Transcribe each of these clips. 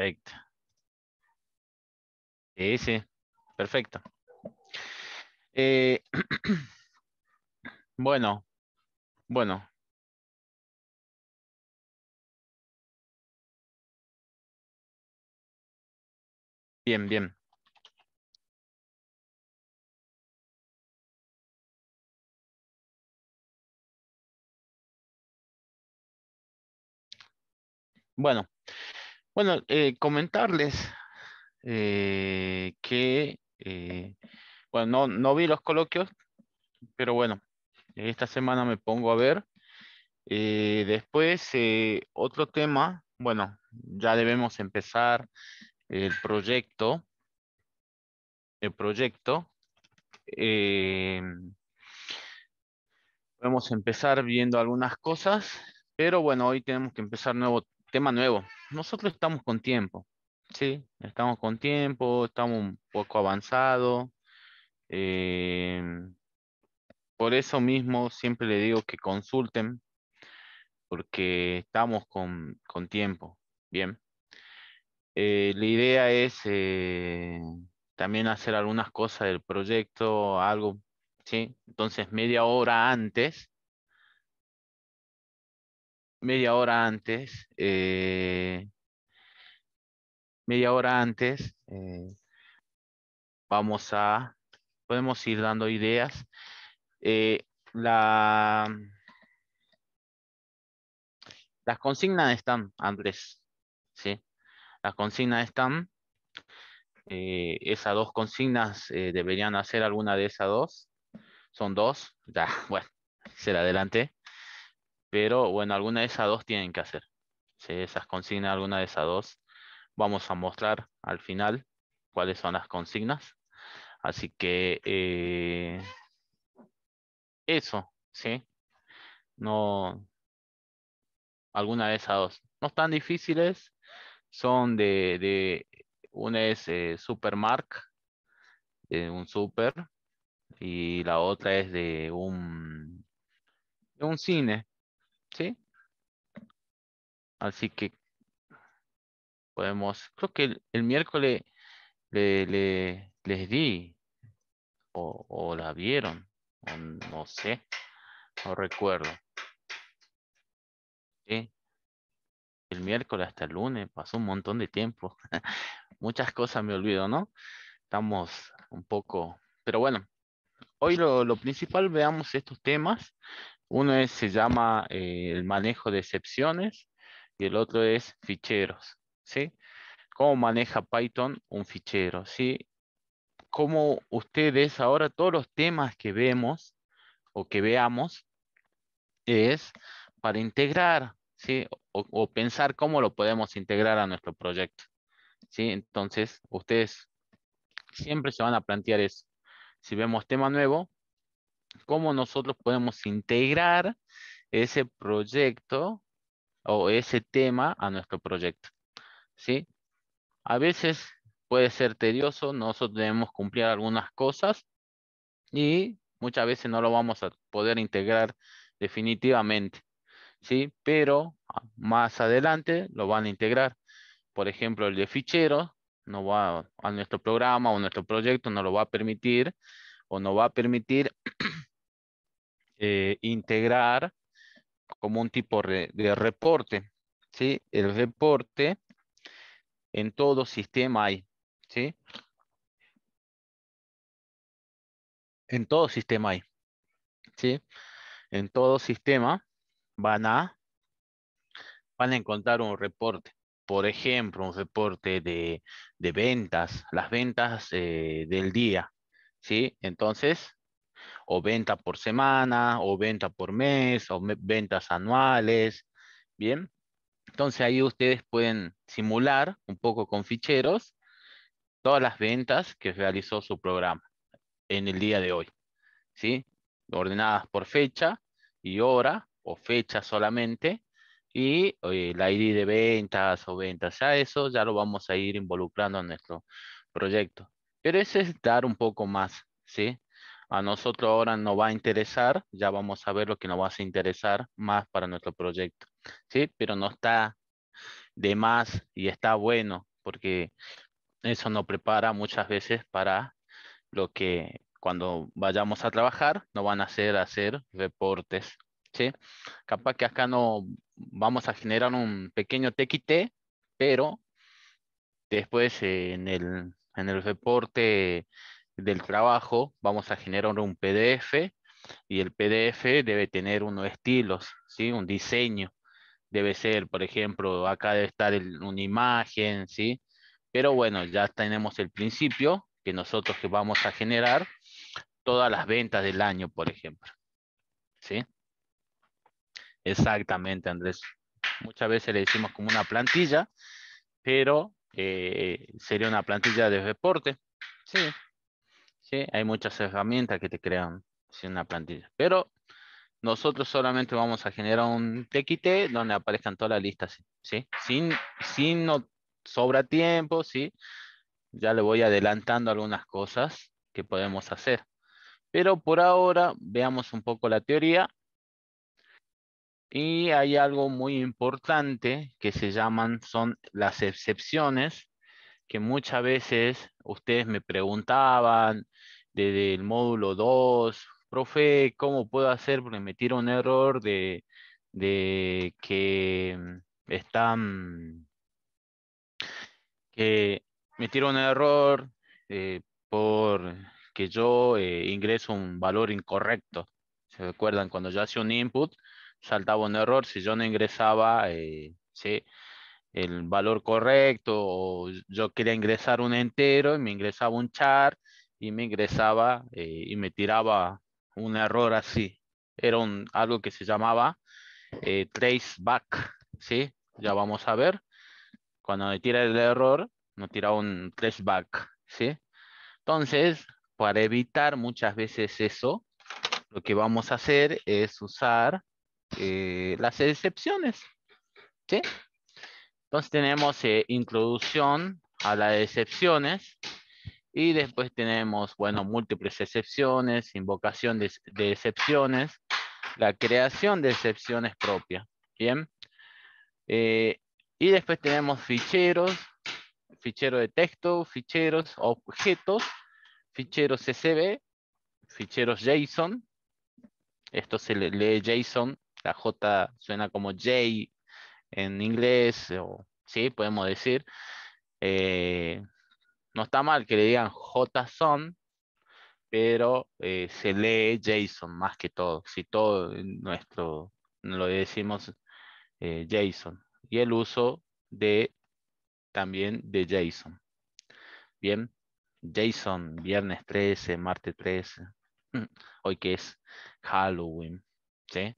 Perfecto. Sí, sí. Perfecto. Eh, bueno. Bueno. Bien, bien. Bueno, bueno, eh, comentarles eh, que, eh, bueno, no, no, vi los coloquios, pero bueno, esta semana me pongo a ver. después, otro tema, bueno, ya debemos empezar el proyecto. El proyecto. podemos empezar viendo algunas cosas, pero bueno, hoy tenemos que empezar nuevo, tema nuevo. Nosotros estamos con tiempo, ¿sí? Estamos con tiempo, estamos un poco avanzados. Em, por eso mismo siempre le digo que consulten, porque estamos con, tiempo, ¿bien? Eh, la idea es eh, también hacer algunas cosas del proyecto, algo, ¿sí? Entonces media hora antes media hora antes, eh, media hora antes, eh, vamos a, podemos ir dando ideas. Eh, la, las consignas están, Andrés, ¿sí? Las consignas están, esas dos consignas deberían hacer alguna de esas dos, son dos, ya, bueno, se la adelante. Pero bueno, alguna de esas dos tienen que hacer. esas consignas, alguna de esas dos, vamos a mostrar al final cuáles son las consignas. Así que eh, eso, ¿sí? No, alguna de esas dos. No están difíciles, son de, de una es eh, Supermark, de eh, un super, y la otra es de un, de un cine, ¿Sí? Así que podemos, creo que el, miércoles les di o, la vieron, no sé, no recuerdo. ¿Sí? El miércoles hasta el lunes pasó un montón de tiempo. Muchas cosas me olvido, ¿no? Estamos un poco, pero bueno, hoy lo, lo principal veamos estos temas uno se llama eh, el manejo de excepciones y el otro es ficheros, ¿sí? ¿Cómo maneja Python un fichero? ¿Sí? Como ustedes ahora todos los temas que vemos o que veamos es para integrar, ¿sí? O, pensar cómo lo podemos integrar a nuestro proyecto, ¿sí? Entonces, ustedes siempre se van a plantear eso. Si vemos tema nuevo, cómo nosotros podemos integrar ese proyecto o ese tema a nuestro proyecto. ¿sí? A veces puede ser tedioso, nosotros debemos cumplir algunas cosas y muchas veces no lo vamos a poder integrar definitivamente. ¿sí? Pero más adelante lo van a integrar. Por ejemplo, el de ficheros no va a nuestro programa o nuestro proyecto no lo va a permitir o nos va a permitir eh, integrar como un tipo de reporte. ¿sí? El reporte en todo sistema hay. ¿sí? En todo sistema hay. ¿sí? En todo sistema van a, van a encontrar un reporte. Por ejemplo, un reporte de, ventas, las ventas eh, del día. ¿sí? Entonces, o venta por semana, o venta por mes, o ventas anuales, ¿bien? Entonces ahí ustedes pueden simular un poco con ficheros todas las ventas que realizó su programa en el día de hoy, ¿sí? Ordenadas por fecha y hora, o fecha solamente, y eh, la ID de ventas o ventas, ya eso ya lo vamos a ir involucrando en nuestro proyecto pero ese es dar un poco más, ¿sí? A nosotros ahora nos va a interesar, ya vamos a ver lo que nos va a interesar más para nuestro proyecto, ¿sí? Pero no está de más y está bueno, porque eso nos prepara muchas veces para lo que cuando vayamos a trabajar nos van a hacer hacer reportes, ¿sí? Capaz que acá no vamos a generar un pequeño TXT, pero después en el en el reporte del trabajo vamos a generar un PDF y el PDF debe tener unos estilos, ¿sí? un diseño. Debe ser, por ejemplo, acá debe estar una imagen, ¿sí? Pero bueno, ya tenemos el principio que nosotros que vamos a generar todas las ventas del año, por ejemplo. ¿Sí? Exactamente, Andrés. Muchas veces le decimos como una plantilla, pero eh, sería una plantilla de deporte Sí. sí, hay muchas herramientas que te crean una plantilla, pero nosotros solamente vamos a generar un TXT donde aparezcan todas las listas, ¿sí? Sin, sin no sobra tiempo, ¿sí? Ya le voy adelantando algunas cosas que podemos hacer. Pero por ahora, veamos un poco la teoría y hay algo muy importante que se llaman, son las excepciones, que muchas veces ustedes me preguntaban desde el módulo 2, profe, ¿cómo puedo hacer? Porque me un error de, que mm, están, que me un error eh, por que yo eh, ingreso un valor incorrecto. ¿Se acuerdan? Cuando yo hacía un input, saltaba un error si yo no ingresaba eh, ¿sí? el valor correcto o yo quería ingresar un entero y me ingresaba un char y me ingresaba eh, y me tiraba un error así. Era un, algo que se llamaba eh, traceback, ¿sí? Ya vamos a ver. Cuando me tira el error, me tira un traceback, ¿sí? Entonces, para evitar muchas veces eso, lo que vamos a hacer es usar eh, las excepciones. ¿sí? Entonces tenemos eh, introducción a las excepciones y después tenemos, bueno, múltiples excepciones, invocación de, excepciones, la creación de excepciones propias. Bien. Eh, y después tenemos ficheros, fichero de texto, ficheros, objetos, ficheros CSV, ficheros JSON. Esto se lee JSON la J suena como J en inglés, o sí, podemos decir. Eh, no está mal que le digan J son, pero eh, se lee Jason más que todo. Si todo nuestro, lo decimos eh, Jason Y el uso de también de Jason Bien, Jason, viernes 13, martes 13. Mm, hoy que es Halloween. ¿sí?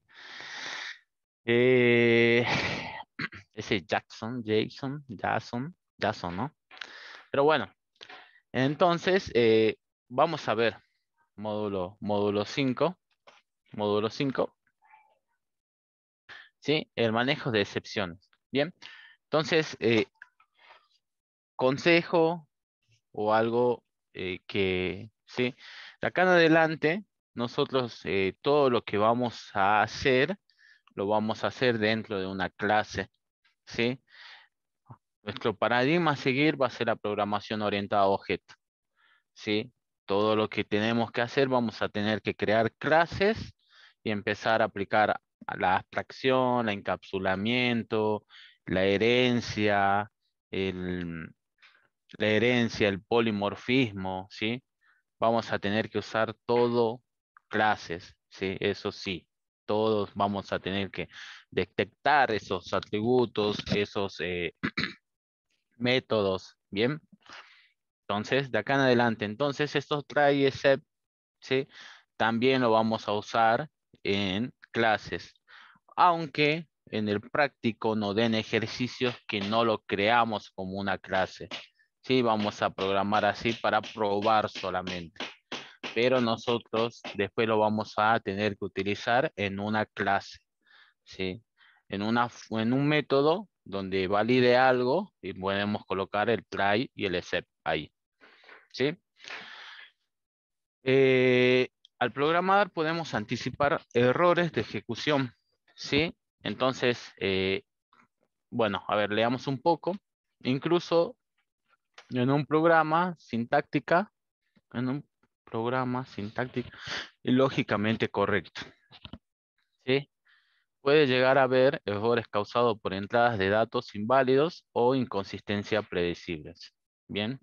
Eh, ese Jackson, Jason, Jason, Jason, ¿no? Pero bueno, entonces eh, vamos a ver módulo, módulo 5, módulo 5, ¿sí? El manejo de excepciones, ¿bien? Entonces, eh, consejo o algo eh, que, ¿sí? acá en adelante, nosotros todo lo que vamos a hacer lo vamos a hacer dentro de una clase, Nuestro paradigma a seguir va a ser la programación orientada a objetos, Todo lo que tenemos que hacer, vamos a tener que crear clases y empezar a aplicar la abstracción, el encapsulamiento, la herencia, el, la herencia, el polimorfismo, ¿sí? Vamos a tener que usar todo clases, ¿sí? Eso sí todos vamos a tener que detectar esos atributos, esos eh, métodos, ¿bien? Entonces, de acá en adelante, entonces estos try except, También lo vamos a usar en clases, aunque en el práctico no den ejercicios que no lo creamos como una clase. Sí, vamos a programar así para probar solamente pero nosotros después lo vamos a tener que utilizar en una clase, ¿sí? En, una, en un método donde valide algo y podemos colocar el try y el except ahí, ¿sí? Eh, al programar podemos anticipar errores de ejecución, ¿sí? Entonces, eh, bueno, a ver, leamos un poco. Incluso en un programa sintáctica, en un programa sintáctico. y lógicamente correcto. ¿Sí? Puede llegar a haber errores causados por entradas de datos inválidos o inconsistencia predecibles. Bien.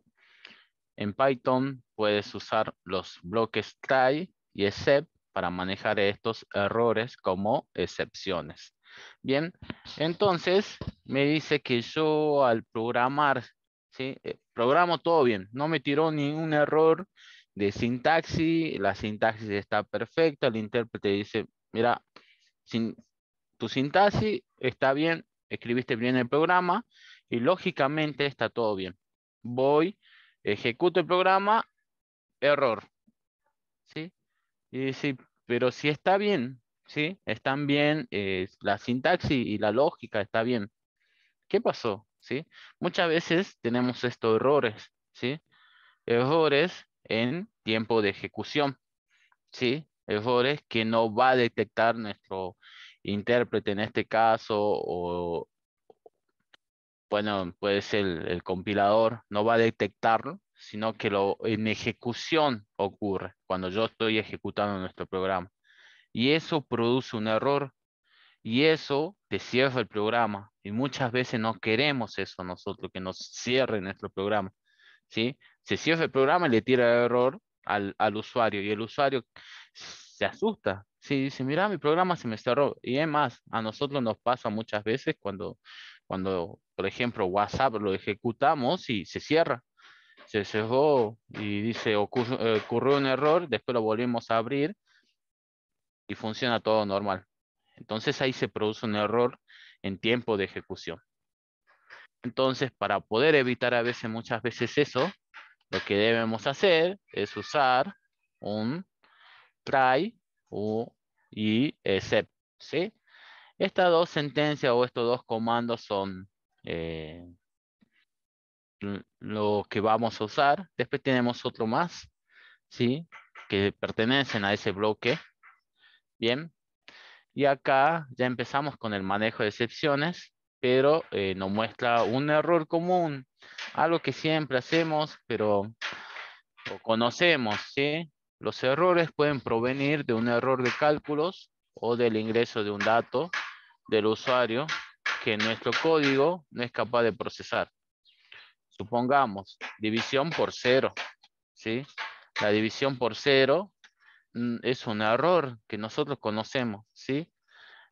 En Python puedes usar los bloques try y except para manejar estos errores como excepciones. Bien, entonces me dice que yo al programar, ¿sí? Eh, programo todo bien, no me tiró ningún error de sintaxis, la sintaxis está perfecta, el intérprete dice, mira, tu sintaxis está bien, escribiste bien el programa y lógicamente está todo bien. Voy, ejecuto el programa, error. ¿Sí? Y dice, pero si está bien, ¿sí? Están bien, eh, la sintaxis y la lógica está bien. ¿Qué pasó? ¿Sí? Muchas veces tenemos estos errores, ¿sí? Errores en tiempo de ejecución. ¿sí? Errores que no va a detectar nuestro intérprete en este caso o, bueno, puede ser el, compilador, no va a detectarlo, sino que lo, en ejecución ocurre, cuando yo estoy ejecutando nuestro programa. Y eso produce un error y eso te cierra el programa. Y muchas veces no queremos eso nosotros, que nos cierre nuestro programa. ¿sí? se cierra el programa y le tira el error al, al usuario y el usuario se asusta. Sí, dice, mira, mi programa se me cerró. Y es más, a nosotros nos pasa muchas veces cuando, cuando por ejemplo, WhatsApp lo ejecutamos y se cierra. Se cerró y dice, ocurrió un error, después lo volvemos a abrir y funciona todo normal. Entonces ahí se produce un error en tiempo de ejecución. Entonces, para poder evitar a veces, muchas veces eso, lo que debemos hacer es usar un try y except, Estas dos sentencias o estos dos comandos son eh, los que vamos a usar. Después tenemos otro más, ¿sí? Que pertenecen a ese bloque. Bien. Y acá ya empezamos con el manejo de excepciones pero eh, nos muestra un error común, algo que siempre hacemos, pero conocemos, ¿sí? Los errores pueden provenir de un error de cálculos o del ingreso de un dato del usuario que nuestro código no es capaz de procesar. Supongamos, división por cero, ¿sí? La división por cero mm, es un error que nosotros conocemos, ¿sí?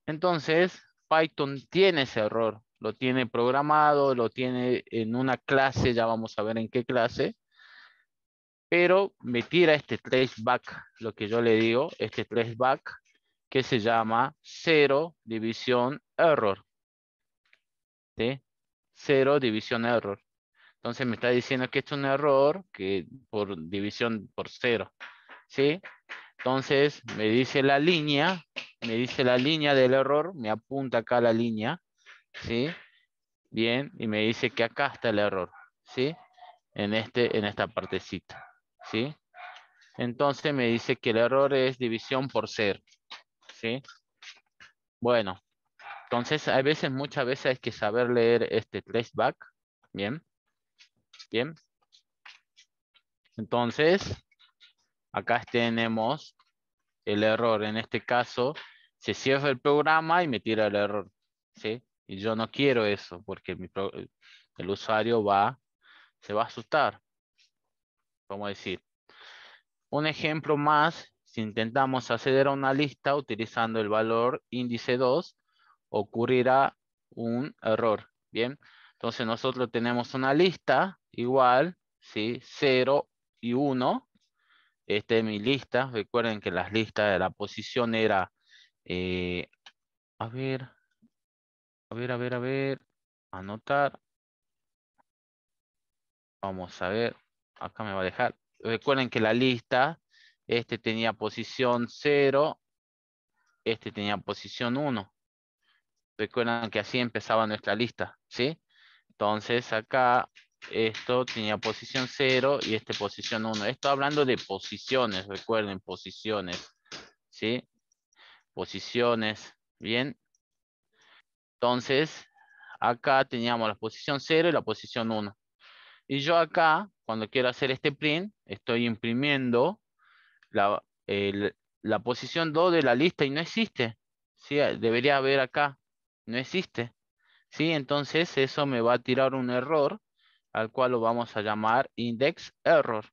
Entonces, Python tiene ese error, lo tiene programado, lo tiene en una clase, ya vamos a ver en qué clase, pero me tira este traceback, lo que yo le digo, este traceback, que se llama cero división error. de Cero división error. Entonces me está diciendo que es un error que por división por cero. ¿Sí? Entonces me dice la línea me dice la línea del error, me apunta acá la línea, ¿sí? Bien, y me dice que acá está el error, ¿sí? En, este, en esta partecita, ¿sí? Entonces me dice que el error es división por ser. ¿sí? Bueno, entonces hay veces, muchas veces hay que saber leer este flashback. ¿bien? Bien. Entonces, acá tenemos el error. En este caso, se cierra el programa y me tira el error. ¿sí? Y yo no quiero eso porque eh, el usuario va, se va a asustar. Vamos decir, un ejemplo más, si intentamos acceder a una lista utilizando el valor índice 2, ocurrirá un error. Bien, entonces nosotros tenemos una lista igual, ¿sí? 0 y 1, este, mi lista. Recuerden que las listas de la posición era, eh, a ver, a ver, a ver, a ver, anotar. Vamos a ver, acá me va a dejar. Recuerden que la lista, este tenía posición 0, este tenía posición 1. Recuerden que así empezaba nuestra lista, ¿sí? Entonces acá esto tenía posición 0 y este posición 1. Esto hablando de posiciones, recuerden, posiciones. ¿Sí? Posiciones, ¿bien? Entonces, acá teníamos la posición 0 y la posición 1. Y yo acá, cuando quiero hacer este print, estoy imprimiendo la, posición 2 de la lista y no existe. ¿Sí? Debería haber acá. No existe. ¿Sí? Entonces, eso me va a tirar un error al cual lo vamos a llamar index error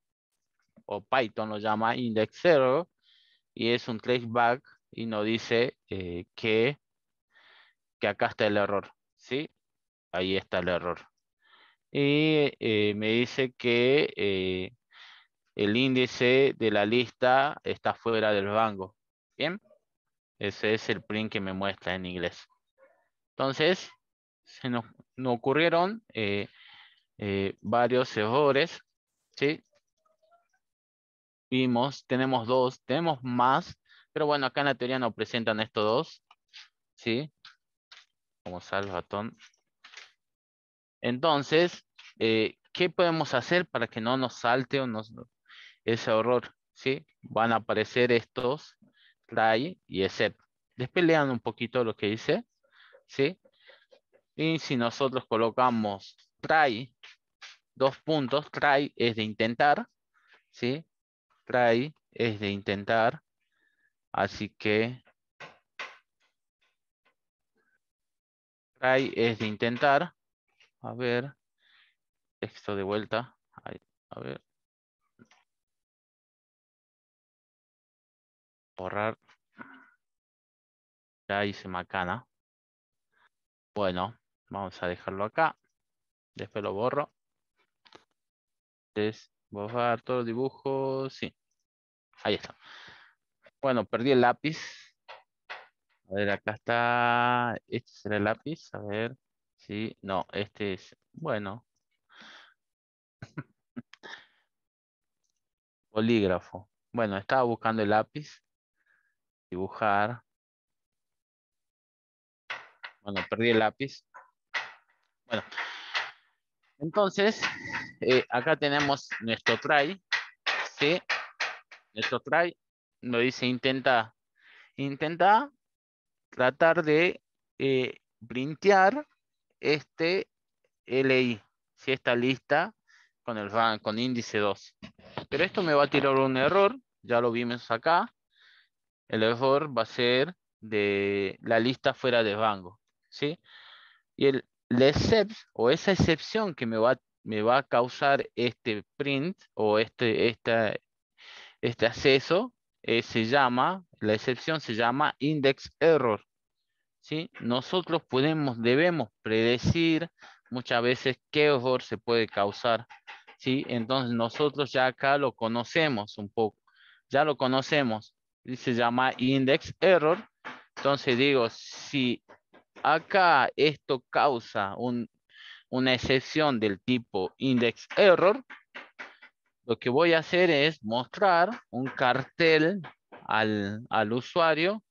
o Python lo llama index error y es un traceback y nos dice eh, que, que acá está el error, ¿sí? Ahí está el error. Y eh, me dice que eh, el índice de la lista está fuera del rango, ¿bien? Ese es el print que me muestra en inglés. Entonces, se nos, nos ocurrieron eh, varios errores. ¿sí? Vimos, tenemos dos, tenemos más, pero bueno, acá en la teoría nos presentan estos dos, ¿sí? Vamos al ratón. Entonces, eh, ¿qué podemos hacer para que no nos salte o nos, ese horror? ¿Sí? Van a aparecer estos, try y except. Después lean un poquito lo que dice, ¿sí? Y si nosotros colocamos try, dos puntos, try es de intentar, ¿sí? Try es de intentar, así que try es de intentar, a ver, texto de vuelta, a ver, borrar, se se macana, bueno, vamos a dejarlo acá. Después lo borro. Entonces, borrar todos los dibujos. Sí. Ahí está. Bueno, perdí el lápiz. A ver, acá está. Este será el lápiz. A ver. Sí, no, este es. Bueno. Polígrafo. Bueno, estaba buscando el lápiz. Dibujar. Bueno, perdí el lápiz. Bueno, entonces, eh, acá tenemos nuestro try, Nuestro try nos dice intenta, intenta tratar de eh, este LI, si esta lista con el van, con índice 2. Pero esto me va a tirar un error, ya lo vimos acá. El error va a ser de la lista fuera de rango, ¿sí? Y el la o esa excepción que me va, me va a causar este print o este, esta, este acceso eh, se llama, la excepción se llama index error. ¿sí? Nosotros podemos, debemos predecir muchas veces qué error se puede causar. ¿sí? Entonces nosotros ya acá lo conocemos un poco. Ya lo conocemos. Y se llama index error. Entonces digo, si acá esto causa una excepción del tipo index error, lo que voy a hacer es mostrar un cartel al, usuario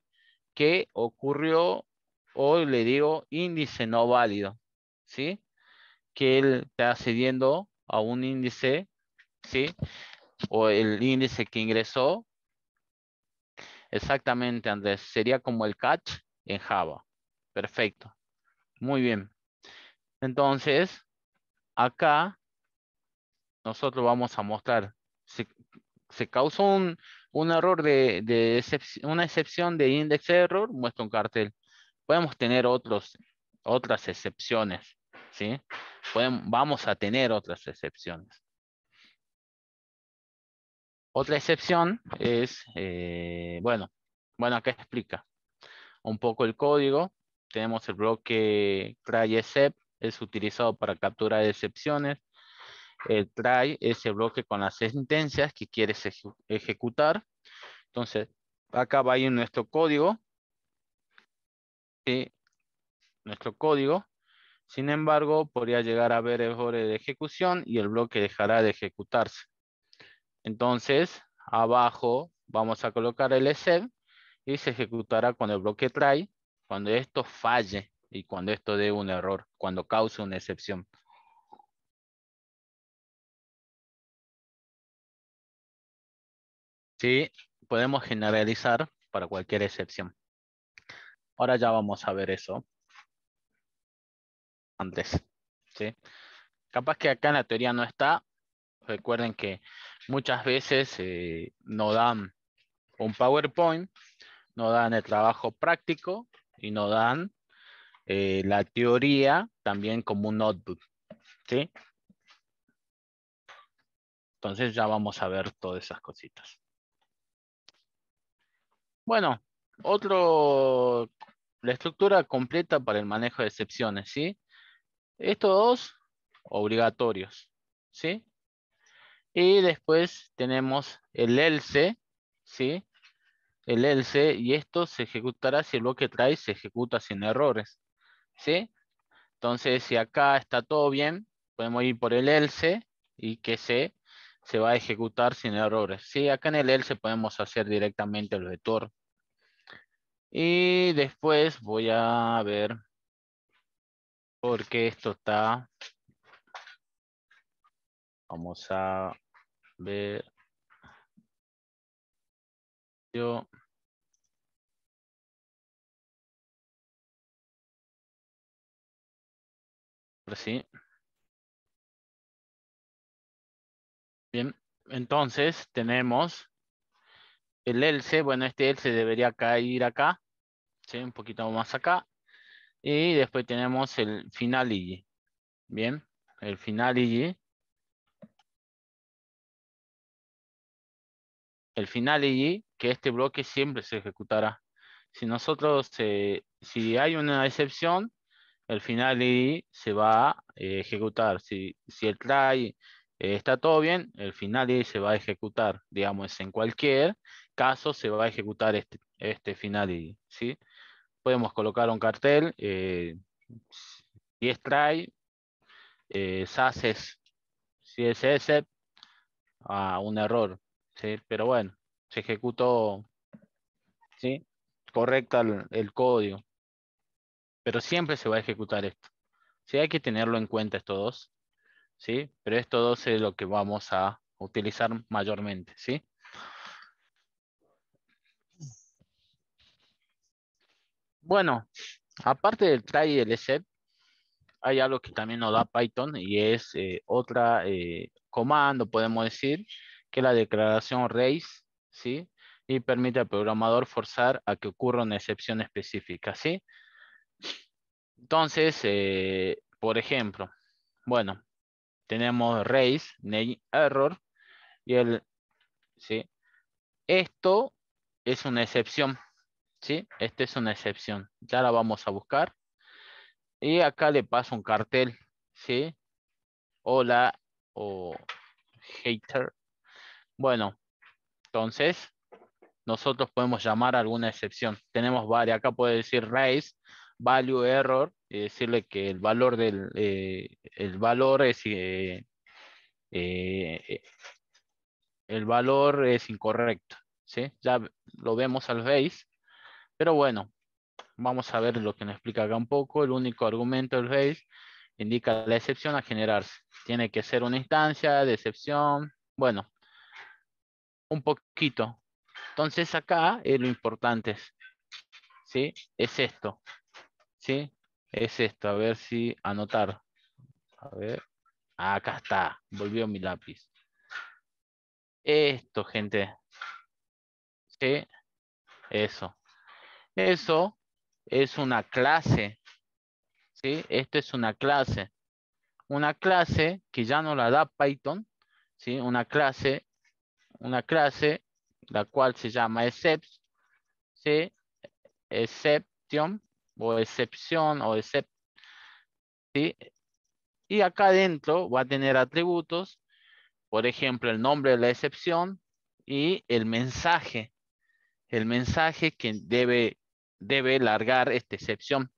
que ocurrió, o le digo índice no válido, ¿sí? Que él está accediendo a un índice, ¿sí? O el índice que ingresó. Exactamente, Andrés. Sería como el catch en Java. Perfecto. Muy bien. Entonces, acá nosotros vamos a mostrar. Se, se causó un, error de, una excepción de index error, muestra un cartel. Podemos tener otros, otras excepciones. ¿sí? vamos a tener otras excepciones. Otra excepción es, eh, bueno, bueno, acá explica un poco el código tenemos el bloque try except, es utilizado para captura de excepciones. El try es el bloque con las sentencias que quieres ejecutar. Entonces, acá va a ir nuestro código. Nuestro código. Sin embargo, podría llegar a haber errores de ejecución y el bloque dejará de ejecutarse. Entonces, abajo vamos a colocar el except y se ejecutará con el bloque try cuando esto falle y cuando esto dé un error, cuando cause una excepción. Sí, podemos generalizar para cualquier excepción. Ahora ya vamos a ver eso antes. ¿sí? Capaz que acá en la teoría no está. Recuerden que muchas veces eh, no dan un PowerPoint, no dan el trabajo práctico y nos dan eh, la teoría también como un notebook. ¿Sí? Entonces ya vamos a ver todas esas cositas. Bueno, otro, la estructura completa para el manejo de excepciones, ¿sí? Estos dos obligatorios, ¿sí? Y después tenemos el ELSE, ¿sí? el else y esto se ejecutará si el bloque trae se ejecuta sin errores. ¿Sí? Entonces, si acá está todo bien, podemos ir por el else y que se, se va a ejecutar sin errores. ¿Sí? Acá en el else podemos hacer directamente el vector. Y después voy a ver por qué esto está. Vamos a ver. Pues sí. Bien, entonces tenemos el else. Bueno, este else debería caer acá. ¿sí? Un poquito más acá. Y después tenemos el final y Bien, el final y El final y este bloque siempre se ejecutará. Si nosotros, eh, si hay una excepción, el final ID se va a ejecutar. Si, si el try eh, está todo bien, el final ID se va a ejecutar. Digamos, en cualquier caso se va a ejecutar este, este final ID. ¿sí? Podemos colocar un cartel, eh, si es try, eh, si es except, a ah, un error. ¿sí? Pero bueno, se ejecutó ¿sí? correcta el, código. Pero siempre se va a ejecutar esto. Sí, hay que tenerlo en cuenta estos dos. ¿sí? Pero estos dos es lo que vamos a utilizar mayormente. ¿sí? Bueno, aparte del try y el set, hay algo que también nos da Python y es eh, otra eh, comando, podemos decir, que la declaración raise y permite al programador forzar a que ocurra una excepción específica, ¿sí? Entonces, eh, por ejemplo, bueno, tenemos raise, error, y el, ¿sí? Esto es una excepción, ¿sí? Esta es una excepción. Ya la vamos a buscar. Y acá le paso un cartel, ¿sí? Hola, o hater. Bueno, entonces, nosotros podemos llamar alguna excepción. Tenemos varias. Acá puede decir raise, value, error, y decirle que el valor, del, eh, el valor es... Eh, eh, el valor es incorrecto. ¿sí? Ya lo vemos al base. Pero bueno, vamos a ver lo que nos explica acá un poco. El único argumento del Raise indica la excepción a generarse. Tiene que ser una instancia de excepción. Bueno, un poquito. Entonces acá es eh, lo importante es, ¿sí? es esto. ¿sí? Es esto, a ver si anotar. A ver. Acá está, volvió mi lápiz. Esto, gente. ¿Sí? Eso. Eso es una clase. ¿Sí? Esto es una clase. Una clase que ya no la da Python. ¿Sí? Una clase una clase, la cual se llama except, exception o excepción o except, ¿sí? Y acá adentro va a tener atributos, por ejemplo, el nombre de la excepción y el mensaje, el mensaje que debe, debe largar esta excepción.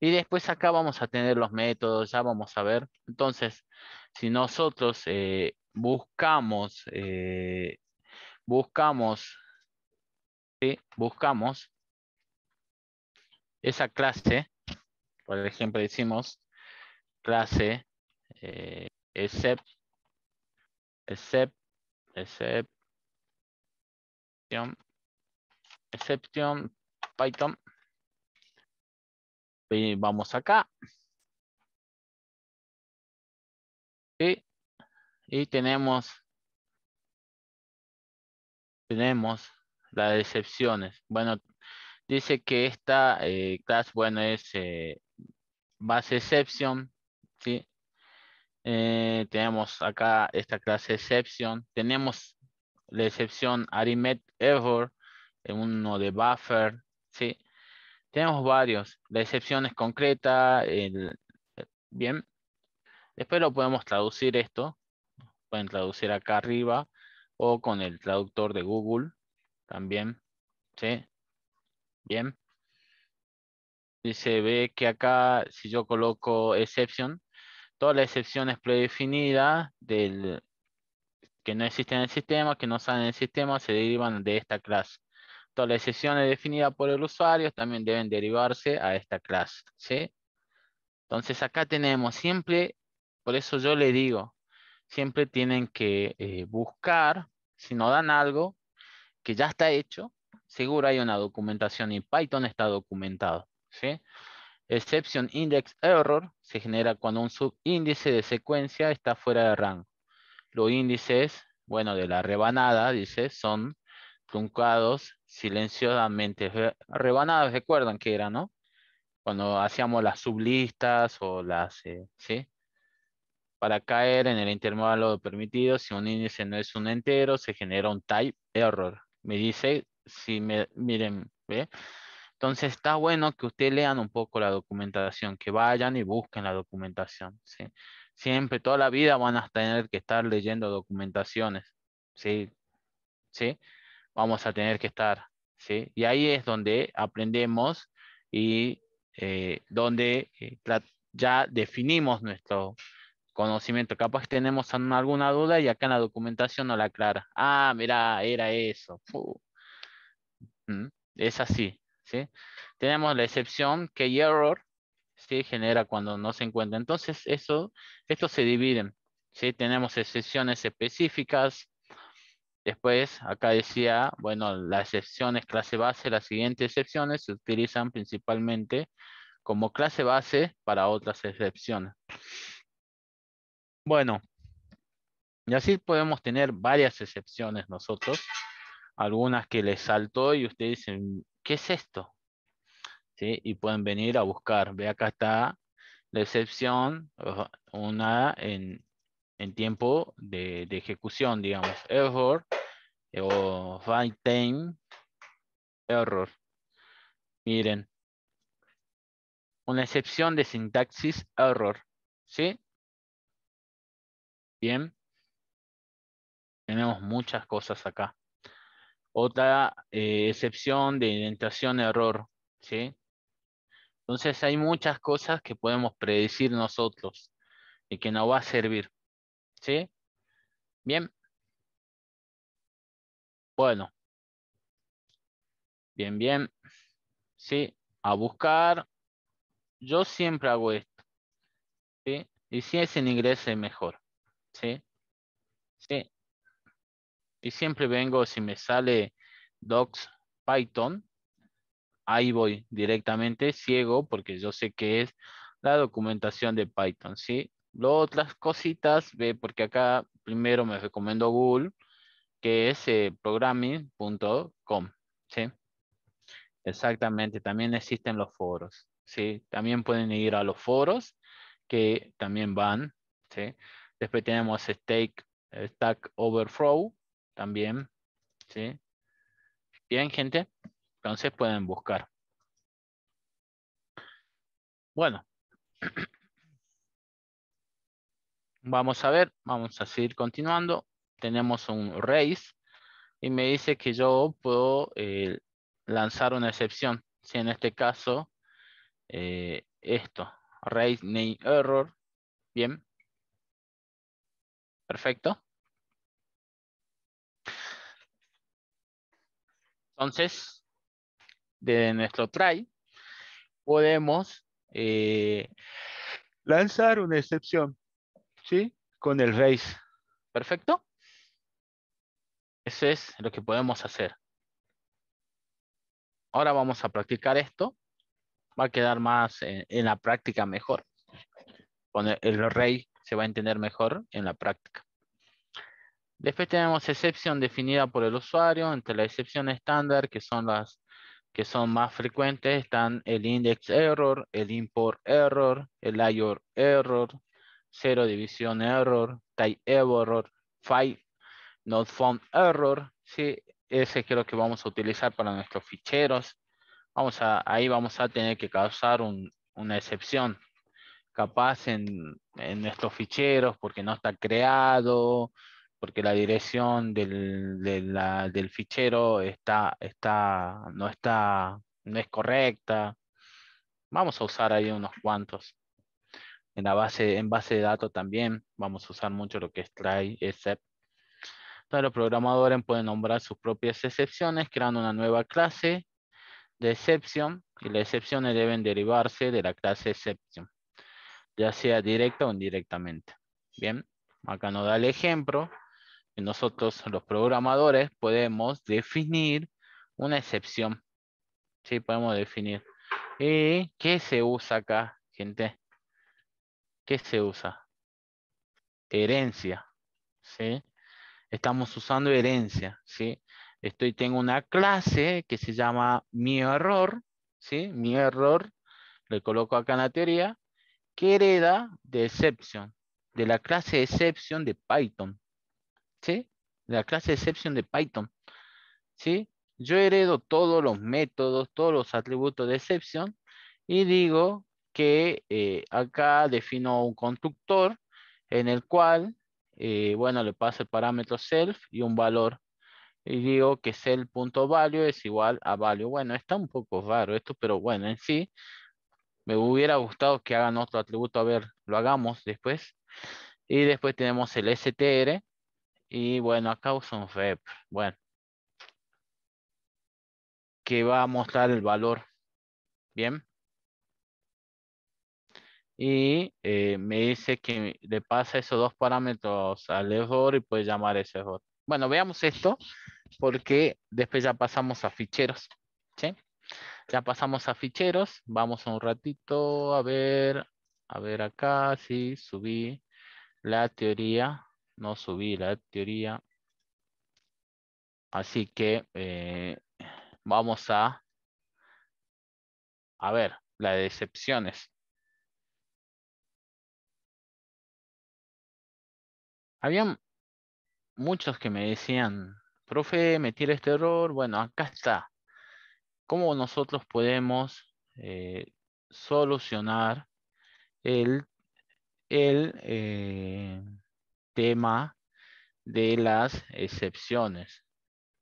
Y después acá vamos a tener los métodos, ya vamos a ver. Entonces, si nosotros eh, buscamos, eh, buscamos, ¿sí? buscamos esa clase, por ejemplo, decimos clase eh, except, except, exception, Python. Y vamos acá. Y tenemos, tenemos las excepciones. Bueno, dice que esta eh, clase, bueno, es eh, base exception, ¿sí? Eh, tenemos acá esta clase exception. Tenemos la excepción Arimet error, uno de buffer, ¿sí? Tenemos varios. La excepción es concreta, bien. Después lo podemos traducir esto pueden traducir acá arriba o con el traductor de Google también. ¿Sí? Bien. Y se ve que acá, si yo coloco exception, todas las excepciones predefinidas del, que no existen en el sistema, que no salen en el sistema, se derivan de esta clase. Todas las excepciones definidas por el usuario también deben derivarse a esta clase. ¿sí? Entonces acá tenemos siempre, por eso yo le digo, siempre tienen que eh, buscar, si no dan algo que ya está hecho, seguro hay una documentación y Python está documentado. ¿sí? Exception index error se genera cuando un subíndice de secuencia está fuera de rango. Los índices, bueno, de la rebanada, dice, son truncados silenciosamente. Rebanadas, recuerdan que era, ¿no? Cuando hacíamos las sublistas o las, eh, ¿sí? Para caer en el intervalo permitido, si un índice no es un entero, se genera un type error. Me dice, si me, miren, ¿ve? Entonces está bueno que ustedes lean un poco la documentación, que vayan y busquen la documentación, ¿sí? Siempre, toda la vida van a tener que estar leyendo documentaciones, ¿sí? ¿Sí? Vamos a tener que estar, ¿sí? Y ahí es donde aprendemos y eh, donde eh, ya definimos nuestro, conocimiento. Capaz tenemos alguna duda y acá en la documentación no la aclara. Ah, mira, era eso. Mm, es así. ¿sí? Tenemos la excepción que error ¿sí? genera cuando no se encuentra. Entonces, eso, esto se dividen. ¿sí? Tenemos excepciones específicas. Después, acá decía, bueno, las excepciones clase base, las siguientes excepciones se utilizan principalmente como clase base para otras excepciones. Bueno, y así podemos tener varias excepciones nosotros, algunas que les saltó y ustedes dicen, ¿qué es esto? ¿Sí? Y pueden venir a buscar. Ve acá está la excepción, una en, tiempo de, ejecución, digamos, error o find time error. Miren, una excepción de sintaxis error, ¿sí? Bien. Tenemos muchas cosas acá. Otra eh, excepción de indentación error. ¿sí? Entonces hay muchas cosas que podemos predecir nosotros y que nos va a servir. ¿Sí? Bien. Bueno. Bien, bien. ¿Sí? A buscar. Yo siempre hago esto. ¿Sí? Y si es en ingreso es mejor. Sí. Y siempre vengo, si me sale docs Python, ahí voy directamente ciego porque yo sé que es la documentación de Python, ¿sí? Lo otras cositas, ve, porque acá primero me recomiendo Google, que es eh, programming.com, Exactamente, también existen los foros, ¿sí? También pueden ir a los foros que también van, ¿sí? Después tenemos eh, Stack Overflow también. ¿sí? Bien, gente. Entonces pueden buscar. Bueno. Vamos a ver, vamos a seguir continuando. Tenemos un race y me dice que yo puedo eh, lanzar una excepción. Si en este caso, eh, esto, race name error, bien, Perfecto. Entonces, de nuestro try, podemos eh, lanzar una excepción, ¿sí? Con el raise. ¿Perfecto? Eso es lo que podemos hacer. Ahora vamos a practicar esto. Va a quedar más en, la práctica mejor. Poner el, el raise se va a entender mejor en la práctica. Después tenemos excepción definida por el usuario. Entre las excepciones estándar, que son las que son más frecuentes, están el index error, el import error, el IOR error, cero división error, type error, file not found error. ¿sí? Ese es lo que vamos a utilizar para nuestros ficheros. Vamos a, ahí vamos a tener que causar una excepción capaz en, en nuestros ficheros porque no está creado, porque la dirección del, del fichero está, está, no está, no es correcta. Vamos a usar ahí unos cuantos. En la base, en base de datos también vamos a usar mucho lo que es try, except. Entonces los programadores pueden nombrar sus propias excepciones creando una nueva clase de excepción y las excepciones deben derivarse de la clase exception ya sea directa o indirectamente. Bien, acá nos da el ejemplo. nosotros, los programadores, podemos definir una excepción. Sí, podemos definir. ¿Y qué se usa acá, gente? ¿Qué se usa? Herencia. ¿Sí? Estamos usando herencia. ¿Sí? Estoy, tengo una clase que se llama mi error. ¿Sí? Mi error. Le coloco acá en la teoría hereda de exception, de la clase exception de Python. ¿Sí? De la clase exception de Python. ¿Sí? Yo heredo todos los métodos, todos los atributos de exception y digo que eh, acá defino un constructor en el cual, eh, bueno, le paso el parámetro self y un valor. Y digo que self.value es igual a value. Bueno, está un poco raro esto, pero bueno, en sí me hubiera gustado que hagan otro atributo, a ver, lo hagamos después. Y después tenemos el str. Y bueno, acá uso un rep. Bueno. Que va a mostrar el valor. Bien. Y eh, me dice que le pasa esos dos parámetros al error y puede llamar ese error. Bueno, veamos esto porque después ya pasamos a ficheros. ¿Sí? Ya pasamos a ficheros. Vamos un ratito a ver, a ver acá, sí, subí la teoría. No subí la teoría. Así que eh, vamos a, a ver, la de excepciones. Habían muchos que me decían, profe, metí este error. Bueno, acá está cómo nosotros podemos eh, solucionar el, eh, tema de las excepciones,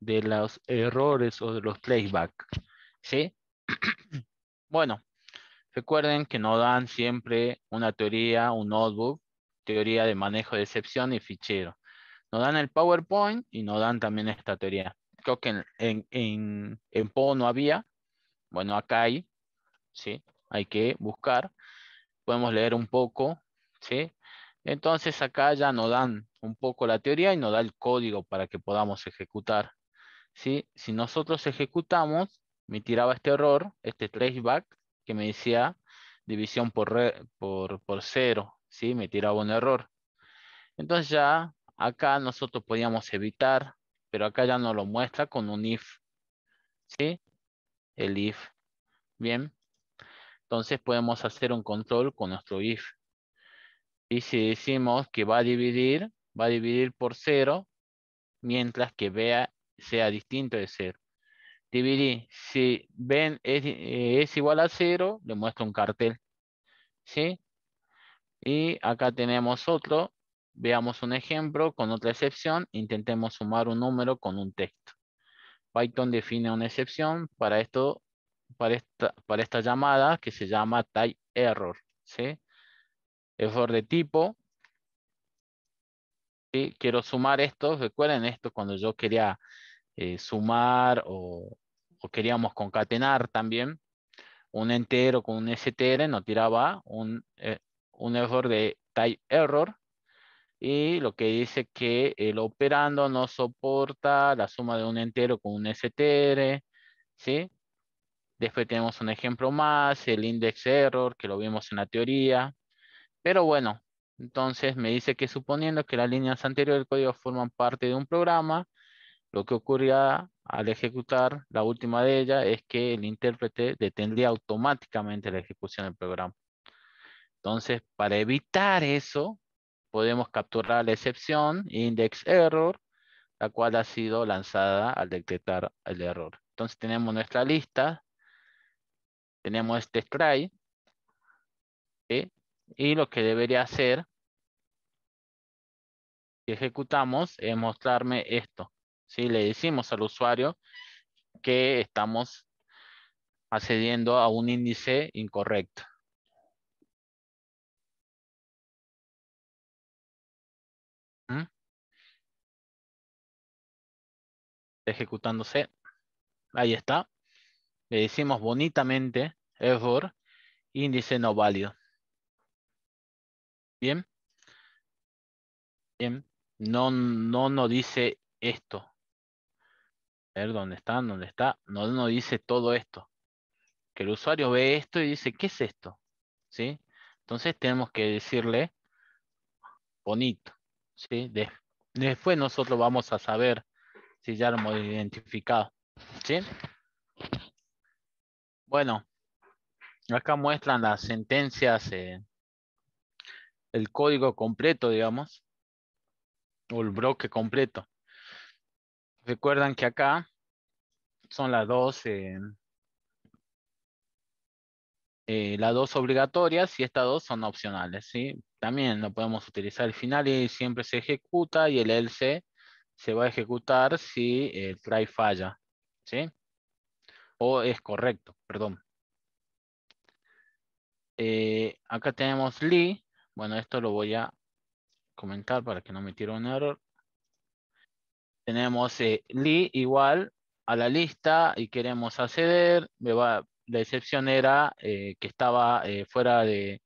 de los errores o de los playbacks? ¿Sí? bueno, recuerden que nos dan siempre una teoría, un notebook, teoría de manejo de excepción y fichero. Nos dan el PowerPoint y nos dan también esta teoría creo que en, en, no había, bueno, acá hay, ¿sí? Hay que buscar, podemos leer un poco, ¿sí? Entonces acá ya nos dan un poco la teoría y nos da el código para que podamos ejecutar, ¿sí? Si nosotros ejecutamos, me tiraba este error, este traceback, que me decía división por, por, por cero, ¿sí? Me tiraba un error. Entonces ya acá nosotros podíamos evitar pero acá ya nos lo muestra con un if. ¿Sí? El if. Bien. Entonces podemos hacer un control con nuestro if. Y si decimos que va a dividir, va a dividir por cero, mientras que vea sea distinto de cero. Dividir. Si ven es, es igual a cero, le muestro un cartel. ¿Sí? Y acá tenemos otro Veamos un ejemplo con otra excepción. Intentemos sumar un número con un texto. Python define una excepción para esto, para esta, para esta llamada que se llama type error. Error de tipo. Quiero sumar esto. Recuerden esto cuando yo quería eh, sumar o, queríamos concatenar también. Un entero con un str nos tiraba eh, un error de type error y lo que dice que el operando no soporta la suma de un entero con un str, ¿sí? Después tenemos un ejemplo más, el index error, que lo vimos en la teoría. Pero bueno, entonces me dice que suponiendo que las líneas anteriores del código forman parte de un programa, lo que ocurría al ejecutar la última de ellas es que el intérprete detendría automáticamente la ejecución del programa. Entonces, para evitar eso, podemos capturar la excepción index error, la cual ha sido lanzada al detectar el error. Entonces tenemos nuestra lista, tenemos este try, y lo que debería hacer, si ejecutamos, es mostrarme esto. Si Le decimos al usuario que estamos accediendo a un índice incorrecto. ejecutándose. Ahí está. Le decimos bonitamente error índice no válido. Bien. Bien. No, no nos dice esto. A ver dónde está, dónde está. No nos dice todo esto. Que el usuario ve esto y dice, ¿qué es esto? ¿Sí? Entonces tenemos que decirle bonito. ¿sí? después nosotros vamos a saber si ya lo hemos identificado. ¿Sí? Bueno, acá muestran las sentencias, eh, el código completo, digamos, o el bloque completo. Recuerdan que acá son las dos, eh, eh, las dos obligatorias y estas dos son opcionales. ¿sí? También lo podemos utilizar al final y siempre se ejecuta y el LC se va a ejecutar si el try falla, ¿sí? O es correcto, perdón. Eh, acá tenemos Lee. Bueno, esto lo voy a comentar para que no me tire un error. Tenemos eh, Lee igual a la lista y queremos acceder. Me va, la excepción era eh, que estaba eh, fuera de,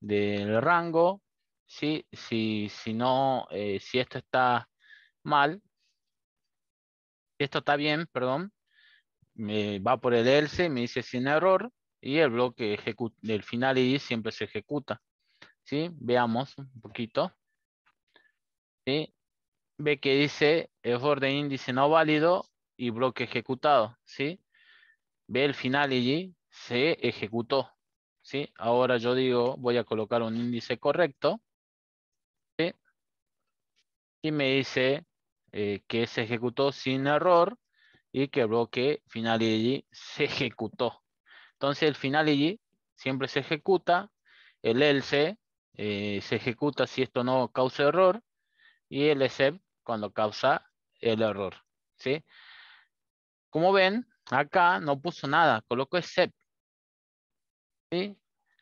del rango. ¿sí? si, no, si esto está mal. Esto está bien, perdón. Me va por el else, me dice sin error y el bloque del final y siempre se ejecuta. ¿Sí? Veamos un poquito. Ve que dice error de índice no válido y bloque ejecutado. ¿Sí? Ve el final y se ejecutó. ¿Sí? Ahora yo digo, voy a colocar un índice correcto. Y me dice eh, que se ejecutó sin error y que luego bloque finality se ejecutó. Entonces el finality siempre se ejecuta, el else eh, se ejecuta si esto no causa error y el except cuando causa el error. Como ven, acá no puso nada, colocó except.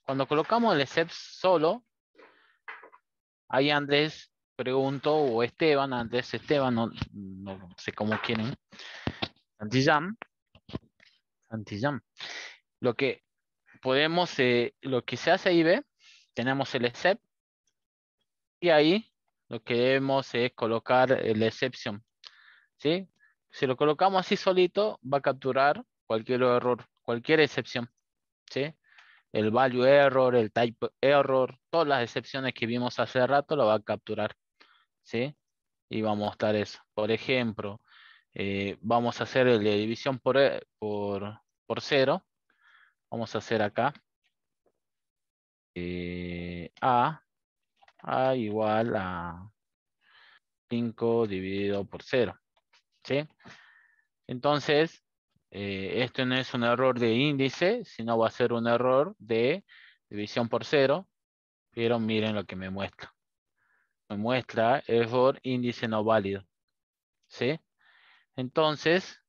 Cuando colocamos el except solo, ahí Andrés pregunto, o Esteban, antes Esteban, no, sé cómo quieren, Antijam. Antijam. Lo que podemos, eh, lo que se hace ahí, ve, tenemos el except, y ahí lo que debemos es colocar el exception, ¿sí? Si lo colocamos así solito, va a capturar cualquier error, cualquier excepción, ¿sí? El value error, el type error, todas las excepciones que vimos hace rato lo va a capturar. ¿sí? Y vamos a mostrar eso. Por ejemplo, eh, vamos a hacer el de división por, eh, por, cero. Vamos a hacer acá. Eh, a, a igual a 5 dividido por cero. ¿Sí? Entonces, esto no es un error de índice, sino va a ser un error de división por cero. Pero miren lo que me muestra me muestra error índice no válido. ¿Sí? Entonces,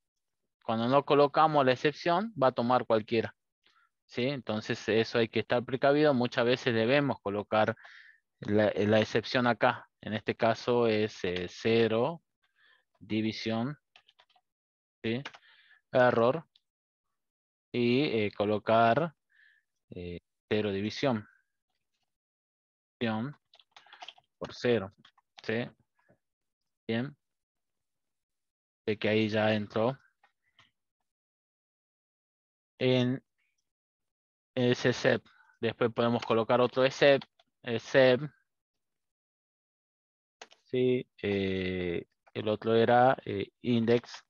cuando no colocamos la excepción, va a tomar cualquiera. ¿Sí? Entonces, eso hay que estar precavido. Muchas veces debemos colocar la, excepción acá. En este caso es eh, Cero. división, ¿sí? error, y eh, colocar eh, Cero división por cero. ¿Sí? Bien. de que ahí ya entró. En ese sep, Después podemos colocar otro ese eh, sep, Sí. Eh, el otro era eh, index.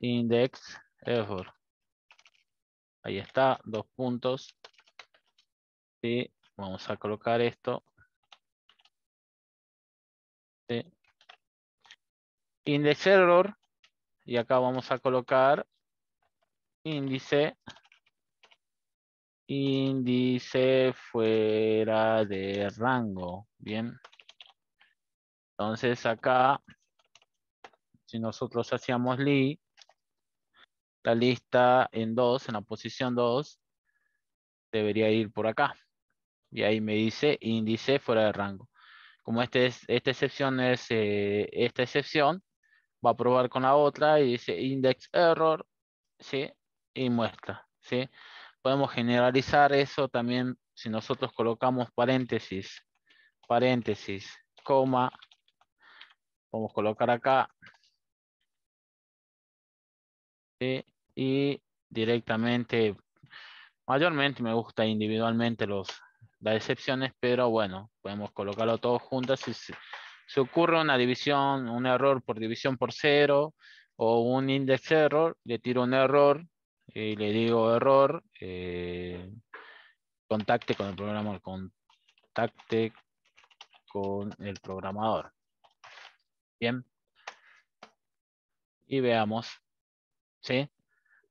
Index error. Ahí está, dos puntos. Sí, Vamos a colocar esto. índice index error. Y acá vamos a colocar índice. Índice fuera de rango. Bien. Entonces acá, si nosotros hacíamos li, la lista en 2, en la posición 2, debería ir por acá y ahí me dice índice fuera de rango. Como este es, esta excepción es eh, esta excepción, va a probar con la otra y dice index error, ¿sí? Y muestra, ¿sí? Podemos generalizar eso también si nosotros colocamos paréntesis, paréntesis, coma, vamos a colocar acá, y directamente, mayormente me gusta individualmente los, las excepciones, pero bueno, podemos colocarlo todo juntos. Si se, ocurre una división, un error por división por cero o un index error, le tiro un error y le digo error, eh, contacte con el programa, contacte con el programador. Bien. Y veamos. ¿Sí?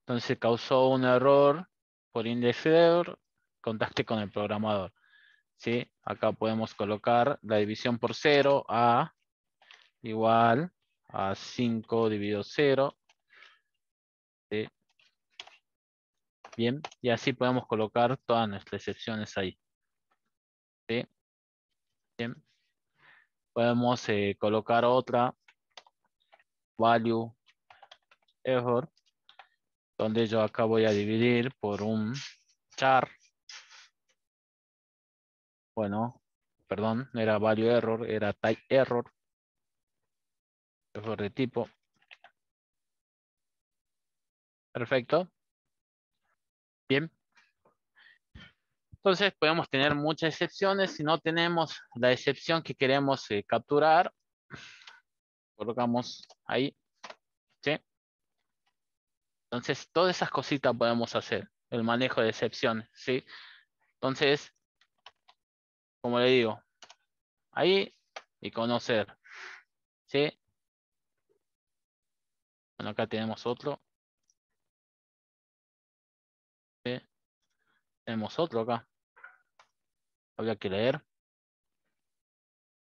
Entonces causó un error por index error, contacte con el programador. ¿sí? Acá podemos colocar la división por 0 a igual a 5 dividido 0. Bien, y así podemos colocar todas nuestras excepciones ahí. Bien. Podemos eh, colocar otra value error, donde yo acá voy a dividir por un char bueno, perdón, no era value error, era type error. Error de tipo. Perfecto. Bien. Entonces podemos tener muchas excepciones. Si no tenemos la excepción que queremos eh, capturar, colocamos ahí. Entonces todas esas cositas podemos hacer. El manejo de excepciones. ¿sí? Entonces como le digo, ahí y conocer. ¿Sí? Bueno, acá tenemos otro. ¿Sí? Tenemos otro acá. Había que leer.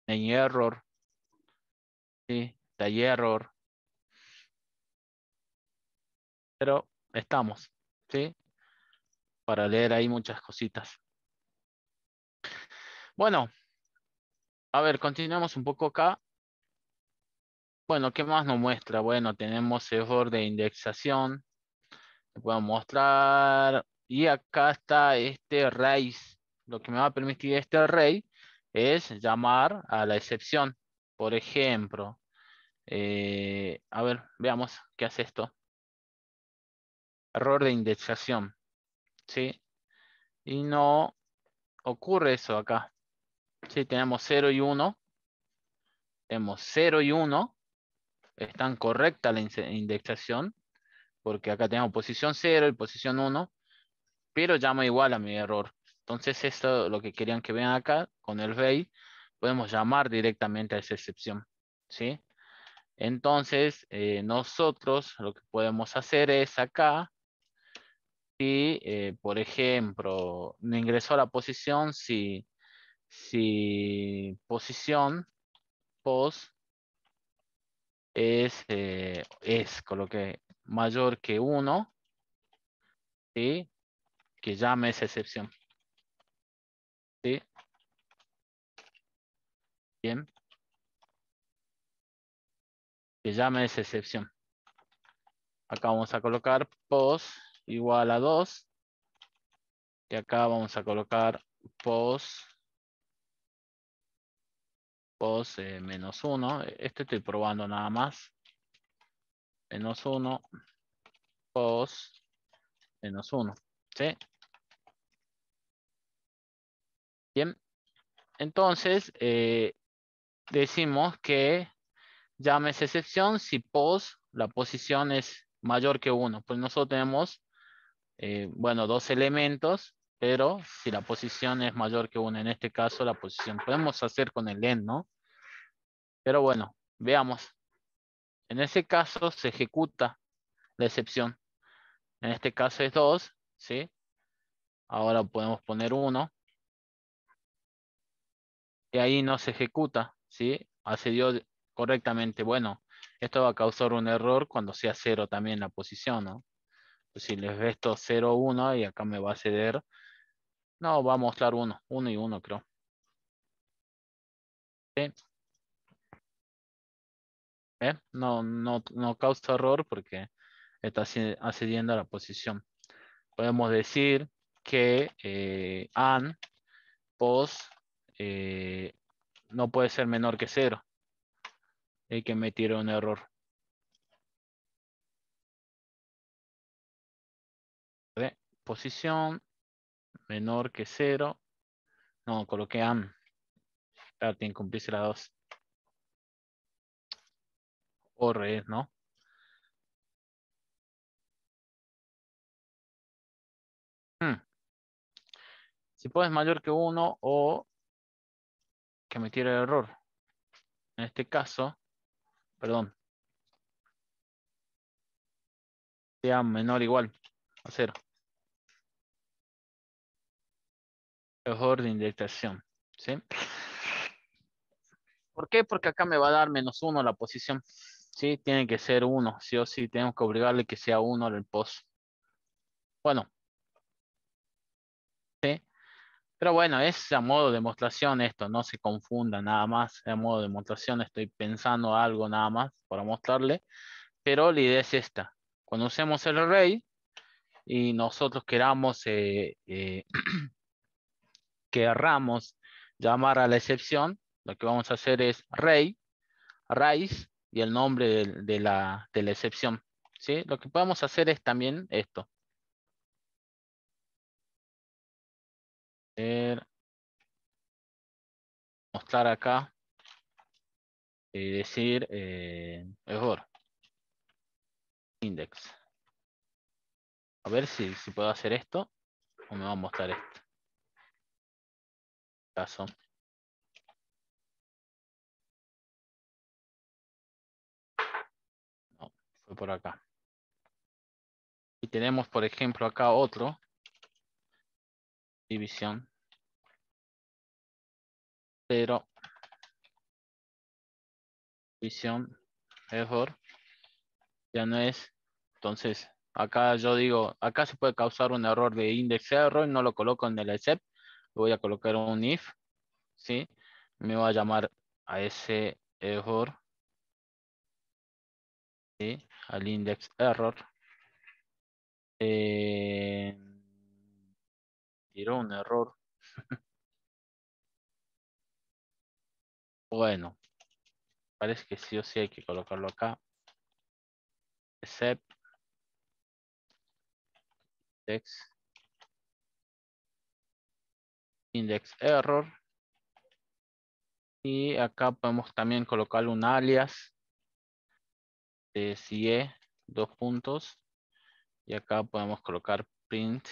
En error. ¿Sí? Taller error. Pero estamos. ¿Sí? Para leer ahí muchas cositas. Bueno, a ver, continuamos un poco acá. Bueno, ¿qué más nos muestra? Bueno, tenemos error de indexación. Te puedo mostrar. Y acá está este raíz. Lo que me va a permitir este array es llamar a la excepción. Por ejemplo, eh, a ver, veamos qué hace esto. Error de indexación. ¿Sí? Y no ocurre eso acá. Si tenemos 0 y 1. Tenemos 0 y 1. Están correcta la indexación, porque acá tenemos posición 0 y posición 1, pero llama igual a mi error. Entonces, esto es lo que querían que vean acá, con el rey. podemos llamar directamente a esa excepción. ¿sí? Entonces, eh, nosotros lo que podemos hacer es acá, si, eh, por ejemplo, no ingresó a la posición, si si posición pos es, eh, coloque mayor que 1, Y que llame esa excepción. ¿Sí? Bien. Que llame esa excepción. Acá vamos a colocar pos igual a 2. Y acá vamos a colocar pos pos eh, menos 1. E, este estoy probando nada más. Menos 1, pos menos 1. ¿Sí? Bien. Entonces, eh, decimos que llames excepción si pos, la posición es mayor que uno. Pues nosotros tenemos, eh, bueno, dos elementos, pero si la posición es mayor que 1, en este caso la posición, podemos hacer con el end, ¿no? Pero bueno, veamos. En ese caso se ejecuta la excepción. En este caso es 2, ¿sí? Ahora podemos poner 1. Y ahí no se ejecuta, ¿sí? Accedió correctamente. Bueno, esto va a causar un error cuando sea 0 también la posición, ¿no? Pues si les esto 0, 1 y acá me va a ceder. No, va a mostrar 1, 1 y 1 creo. ¿Sí? ¿eh? No, no, no causa error porque está accediendo a la posición. Podemos decir que eh, AN POS eh, no puede ser menor que cero. Hay que me un error. Posición menor que cero. No, coloqué AN. tiene que cumplirse la 2 corre, ¿no? Hmm. Si puedes mayor que 1 o que me tire el error. En este caso, perdón. Sea menor o igual a 0. Error de indexación. ¿Sí? ¿Por qué? Porque acá me va a dar menos 1 la posición. Sí, tiene que ser uno, sí o sí, tenemos que obligarle que sea uno al post. Bueno. ¿sí? Pero bueno, es a modo de demostración esto, no se confunda nada más, a modo de demostración estoy pensando algo nada más para mostrarle, pero la idea es esta, cuando usemos el array y nosotros queramos, eh, eh llamar a la excepción, lo que vamos a hacer es array, arrays, y el nombre de, la, excepción. ¿sí? Lo que podemos hacer es también esto. mostrar acá y eh, decir mejor eh, index a ver si, si, puedo hacer esto o me va a mostrar esto caso por acá. Y tenemos, por ejemplo, acá otro. División. 0. División. Error. Ya no es. Entonces, acá yo digo, acá se puede causar un error de index error. No lo coloco en el except. Voy a colocar un if. ¿Sí? Me va a llamar a ese error. ¿Sí? al index error. tiró eh, un error. bueno, parece que sí o sí hay que colocarlo acá. Except index index error y acá podemos también colocar un alias de eh, CIE, dos puntos. Y acá podemos colocar print.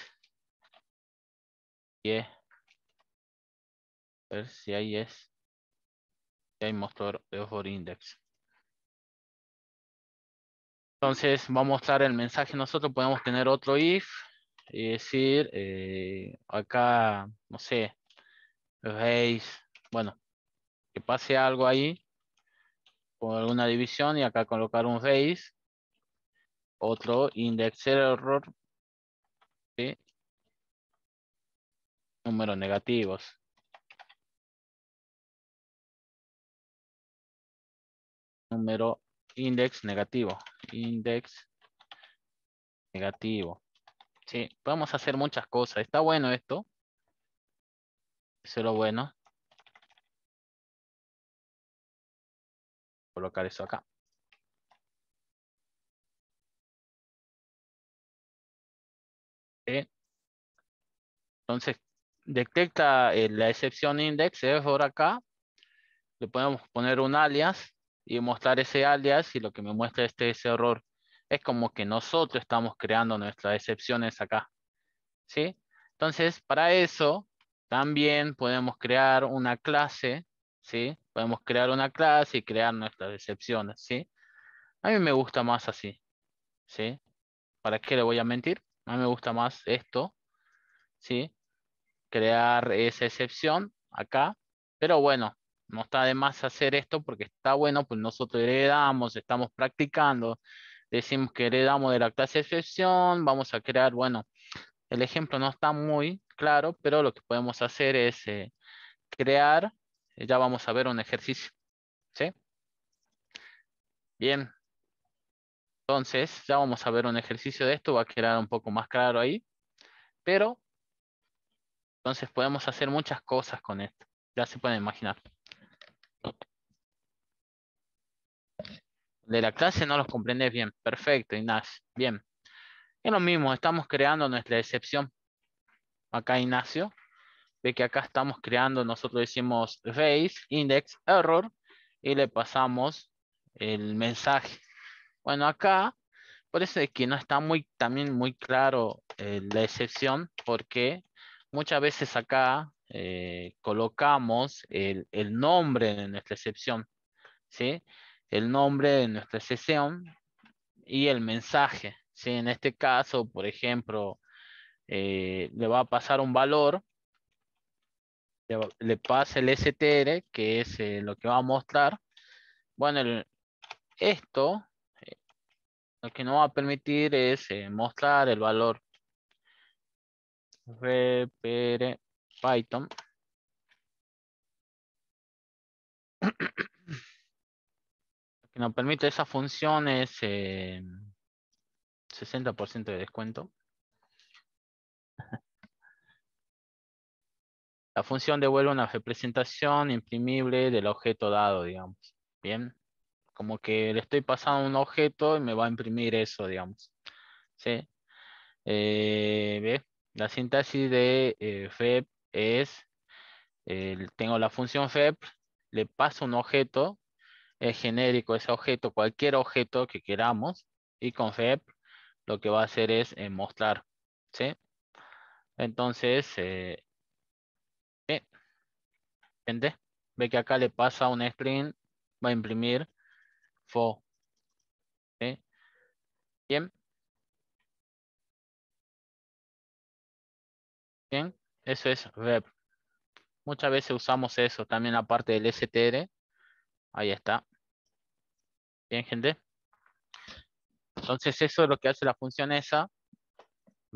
y A ver si ahí es. Si hay motor de index. Entonces va a mostrar el mensaje. Nosotros podemos tener otro if y decir eh, acá, no sé, veis, bueno, que pase algo ahí con alguna división y acá colocar un face. otro index error sí números negativos. Número index negativo, index negativo. Sí, vamos a hacer muchas cosas. Está bueno esto. Eso es lo bueno. colocar eso acá. Entonces, detecta eh, la excepción index, es por acá. Le podemos poner un alias y mostrar ese alias y lo que me muestra este ese error es como que nosotros estamos creando nuestras excepciones acá. ¿Sí? Entonces, para eso, también podemos crear una clase Podemos crear una clase y crear nuestras excepciones, ¿sí? A mí me gusta más así, ¿sí? ¿Para qué le voy a mentir? A mí me gusta más esto, ¿sí? Crear esa excepción acá, pero bueno, no está de más hacer esto porque está bueno, pues nosotros heredamos, estamos practicando, decimos que heredamos de la clase excepción, vamos a crear, bueno, el ejemplo no está muy claro, pero lo que podemos hacer es eh, crear ya vamos a ver un ejercicio. ¿Sí? Bien. Entonces, ya vamos a ver un ejercicio de esto. Va a quedar un poco más claro ahí. Pero, entonces podemos hacer muchas cosas con esto. Ya se pueden imaginar. De la clase no los comprendes bien. Perfecto, Ignacio. Bien. Es lo mismo, estamos creando nuestra excepción. Acá Ignacio ve que acá estamos creando, nosotros decimos face index error y le pasamos el mensaje. Bueno, acá parece que no está muy, también muy claro eh, la excepción porque muchas veces acá eh, colocamos el, nombre de nuestra excepción, ¿sí? El nombre de nuestra excepción y el mensaje, ¿sí? En este caso, por ejemplo, eh, le va a pasar un valor le, pasa el str, que es eh, lo que va a mostrar. Bueno, esto eh, lo que nos va a permitir es eh, mostrar el valor. Repere Python. que nos permite esa función es 60% de descuento. La función devuelve una representación imprimible del objeto dado, digamos. Bien. Como que le estoy pasando un objeto y me va a imprimir eso, digamos. ¿Sí? Eh, ¿ve? La síntesis de eh, FEP es, tengo la función FEP, le paso un objeto, es genérico ese objeto, cualquier objeto que queramos, y con FEP lo que va a hacer es eh, mostrar. ¿sí? Entonces, eh, Gente, Ve que acá le pasa un sprint, va a imprimir for. Bien. Bien, eso es web. Muchas veces usamos eso, también la parte del str. Ahí está. Bien, gente. Entonces eso es lo que hace la función esa.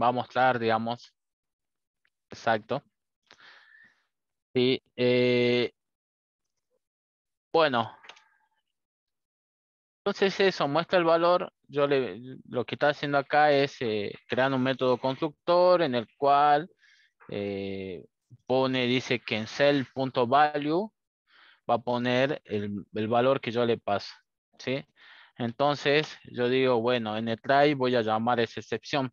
Va a mostrar, digamos, exacto. Sí. Eh, bueno. Entonces eso, muestra el valor. Yo le, lo que está haciendo acá es eh, crear un método constructor en el cual eh, pone, dice que en cell.value va a poner el, valor que yo le paso. ¿sí? Entonces yo digo, bueno, en el try voy a llamar esa excepción.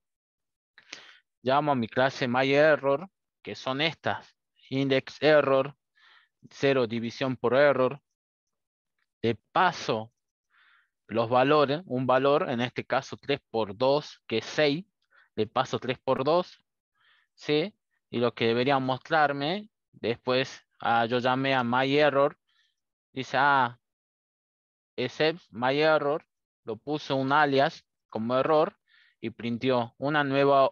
Llamo a mi clase myError, que son estas index error, 0 división por error. de paso los valores, un valor, en este caso 3 por 2, que es 6. Le paso 3 por 2, ¿sí? Y lo que debería mostrarme, después ah, yo llamé a myError, dice, ah, except myError, lo puso un alias como error y printió una nueva,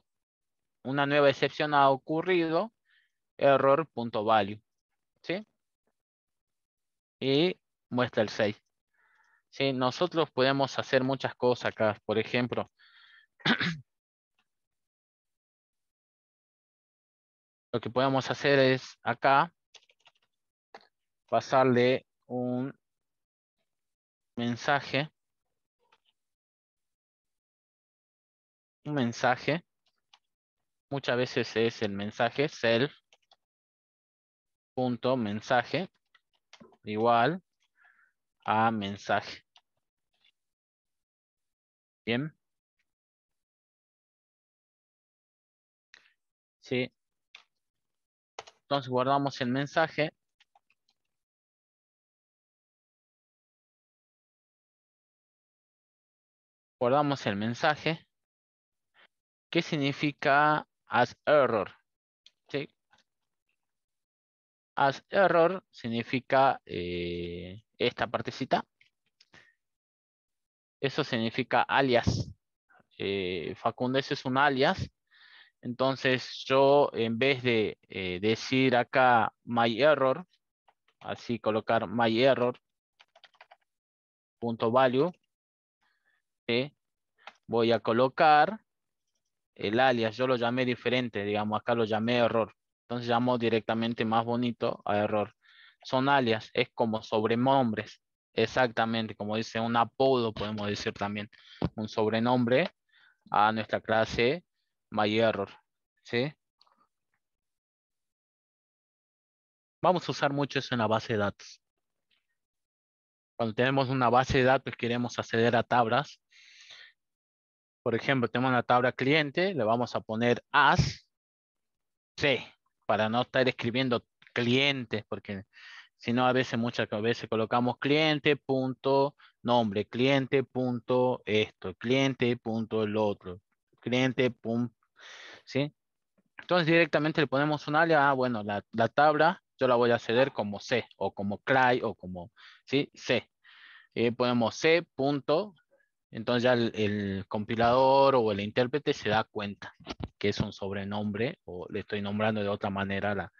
una nueva excepción ha ocurrido error.value. ¿Sí? Y muestra el 6. ¿Sí? Nosotros podemos hacer muchas cosas acá. Por ejemplo, lo que podemos hacer es acá pasarle un mensaje un mensaje muchas veces es el mensaje self mensaje igual a mensaje. Bien. Sí. Entonces guardamos el mensaje. Guardamos el mensaje. ¿Qué significa as error? as error significa eh, esta partecita. Eso significa alias. Eh, Facundo Facundes es un alias. Entonces yo en vez de eh, decir acá my error, así colocar my error value, voy a colocar el alias, yo lo llamé diferente, digamos acá lo llamé error. Entonces llamo directamente más bonito a error. Son alias, es como sobrenombres. Exactamente, como dice un apodo, podemos decir también un sobrenombre a nuestra clase MyError. ¿sí? Vamos a usar mucho eso en la base de datos. Cuando tenemos una base de datos queremos acceder a tablas, por ejemplo, tenemos una tabla cliente, le vamos a poner as C para no estar escribiendo clientes, porque si no a veces muchas veces colocamos cliente punto nombre, cliente punto esto, cliente punto el otro, cliente punto, ¿sí? Entonces directamente le ponemos un alias, ah, bueno, la, tabla yo la voy a ceder como C o como cry. o como, ¿sí? C. Eh, ponemos C punto entonces ya el, compilador o el intérprete se da cuenta que es un sobrenombre o le estoy nombrando de otra manera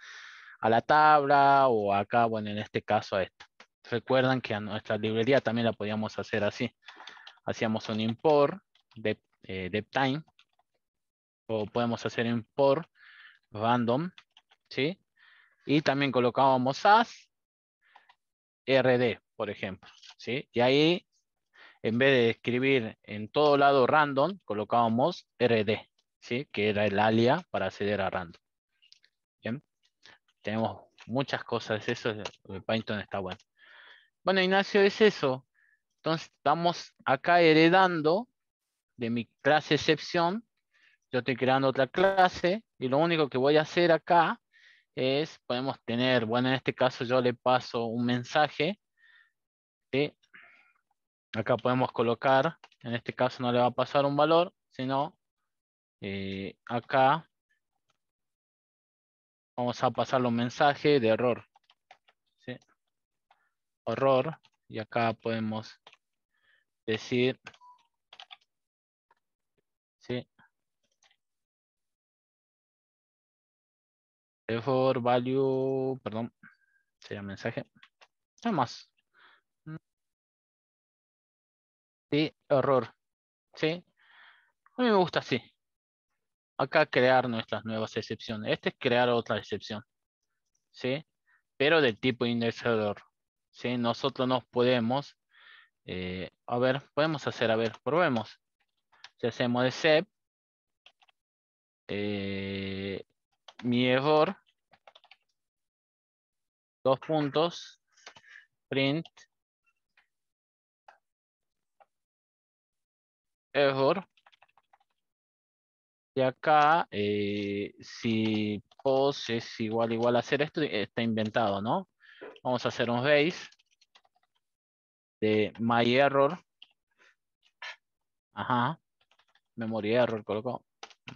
a la, tabla o acá, bueno, en este caso a esta. Recuerdan que a nuestra librería también la podíamos hacer así. Hacíamos un import de, eh, time o podemos hacer import random, ¿sí? Y también colocábamos as rd, por ejemplo, ¿sí? Y ahí en vez de escribir en todo lado random, colocábamos rd, ¿sí? que era el alia para acceder a random. Bien, tenemos muchas cosas, eso Python está bueno. Bueno, Ignacio, es eso. Entonces, estamos acá heredando de mi clase excepción. Yo estoy creando otra clase y lo único que voy a hacer acá es, podemos tener, bueno, en este caso yo le paso un mensaje Acá podemos colocar, en este caso no le va a pasar un valor, sino eh, acá vamos a pasarle un mensaje de error. ¿sí? Error, y acá podemos decir ¿sí? error value, perdón, sería mensaje. Nada más. ¿Sí? error. ¿sí? A mí me gusta así. Acá crear nuestras nuevas excepciones. Este es crear otra excepción. ¿sí? Pero del tipo error. ¿sí? Nosotros no podemos... Eh, a ver, podemos hacer, a ver, probemos. Si hacemos de eh, mi error, dos puntos, print, error. Y acá, eh, si pos es igual igual a hacer esto, está inventado, ¿no? Vamos a hacer un base de my error. Ajá. Memory error colocó.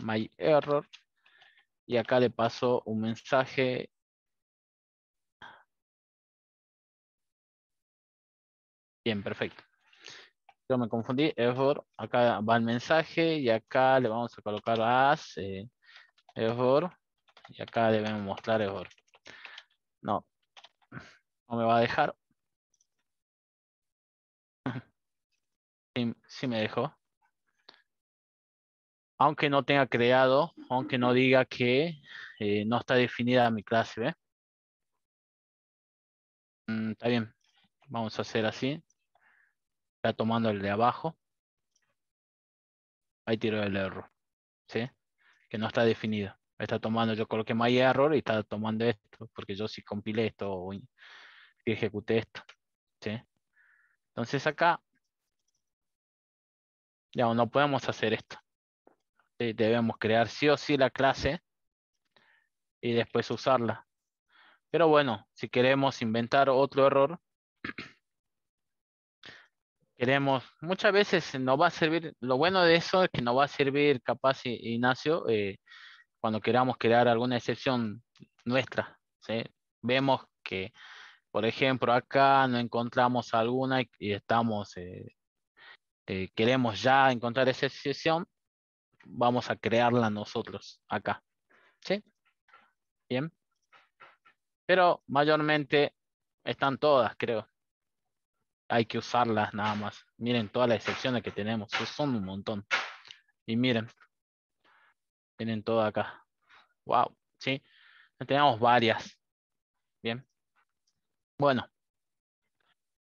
My error. Y acá le paso un mensaje Bien, perfecto yo me confundí, error, acá va el mensaje y acá le vamos a colocar as, eh, error, y acá debemos mostrar error. No, no me va a dejar. Sí, me dejó. Aunque no tenga creado, aunque no diga que eh, no está definida mi clase, ve mm, está bien, vamos a hacer así está tomando el de abajo, ahí tiro el error, ¿sí? Que no está definido. Está tomando, yo coloqué my error y está tomando esto, porque yo sí compilé esto o ejecuté esto, Entonces acá, ya no podemos hacer esto. Debemos crear sí o sí la clase y después usarla. Pero bueno, si queremos inventar otro error, queremos. Muchas veces nos va a servir, lo bueno de eso es que nos va a servir capaz Ignacio eh, cuando queramos crear alguna excepción nuestra. Vemos que, por ejemplo, acá no encontramos alguna y, estamos, eh, eh, queremos ya encontrar esa excepción, vamos a crearla nosotros acá. Bien. Pero mayormente están todas, creo hay que usarlas nada más. Miren todas las excepciones que tenemos, son un montón. Y miren, tienen todo acá. Wow, ¿sí? Tenemos varias. Bien. Bueno.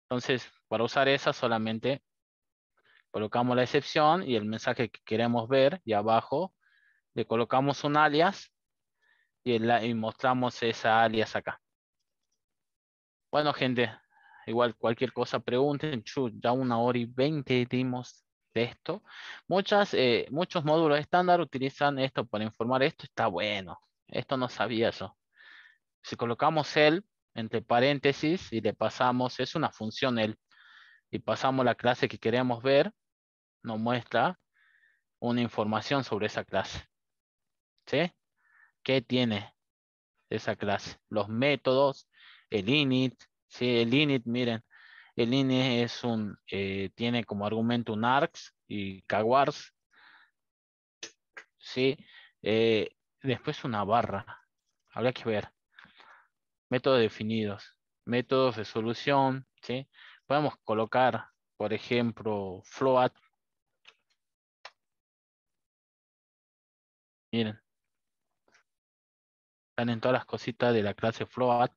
Entonces, para usar esa solamente colocamos la excepción y el mensaje que queremos ver y abajo le colocamos un alias y, y mostramos esa alias acá. Bueno, gente, Igual cualquier cosa pregunten, ya una hora y veinte dimos de esto. Muchas, eh, muchos módulos estándar utilizan esto para informar esto, está bueno. Esto no sabía eso. Si colocamos el entre paréntesis y le pasamos, es una función el, y pasamos la clase que queremos ver, nos muestra una información sobre esa clase. ¿Sí? ¿Qué tiene esa clase? Los métodos, el init, Sí, el init, miren, el init es un, eh, tiene como argumento un args y kawars. Sí, eh, después una barra. Habrá que ver. Métodos definidos, métodos de solución, ¿sí? Podemos colocar, por ejemplo, float. Miren. Están en todas las cositas de la clase float.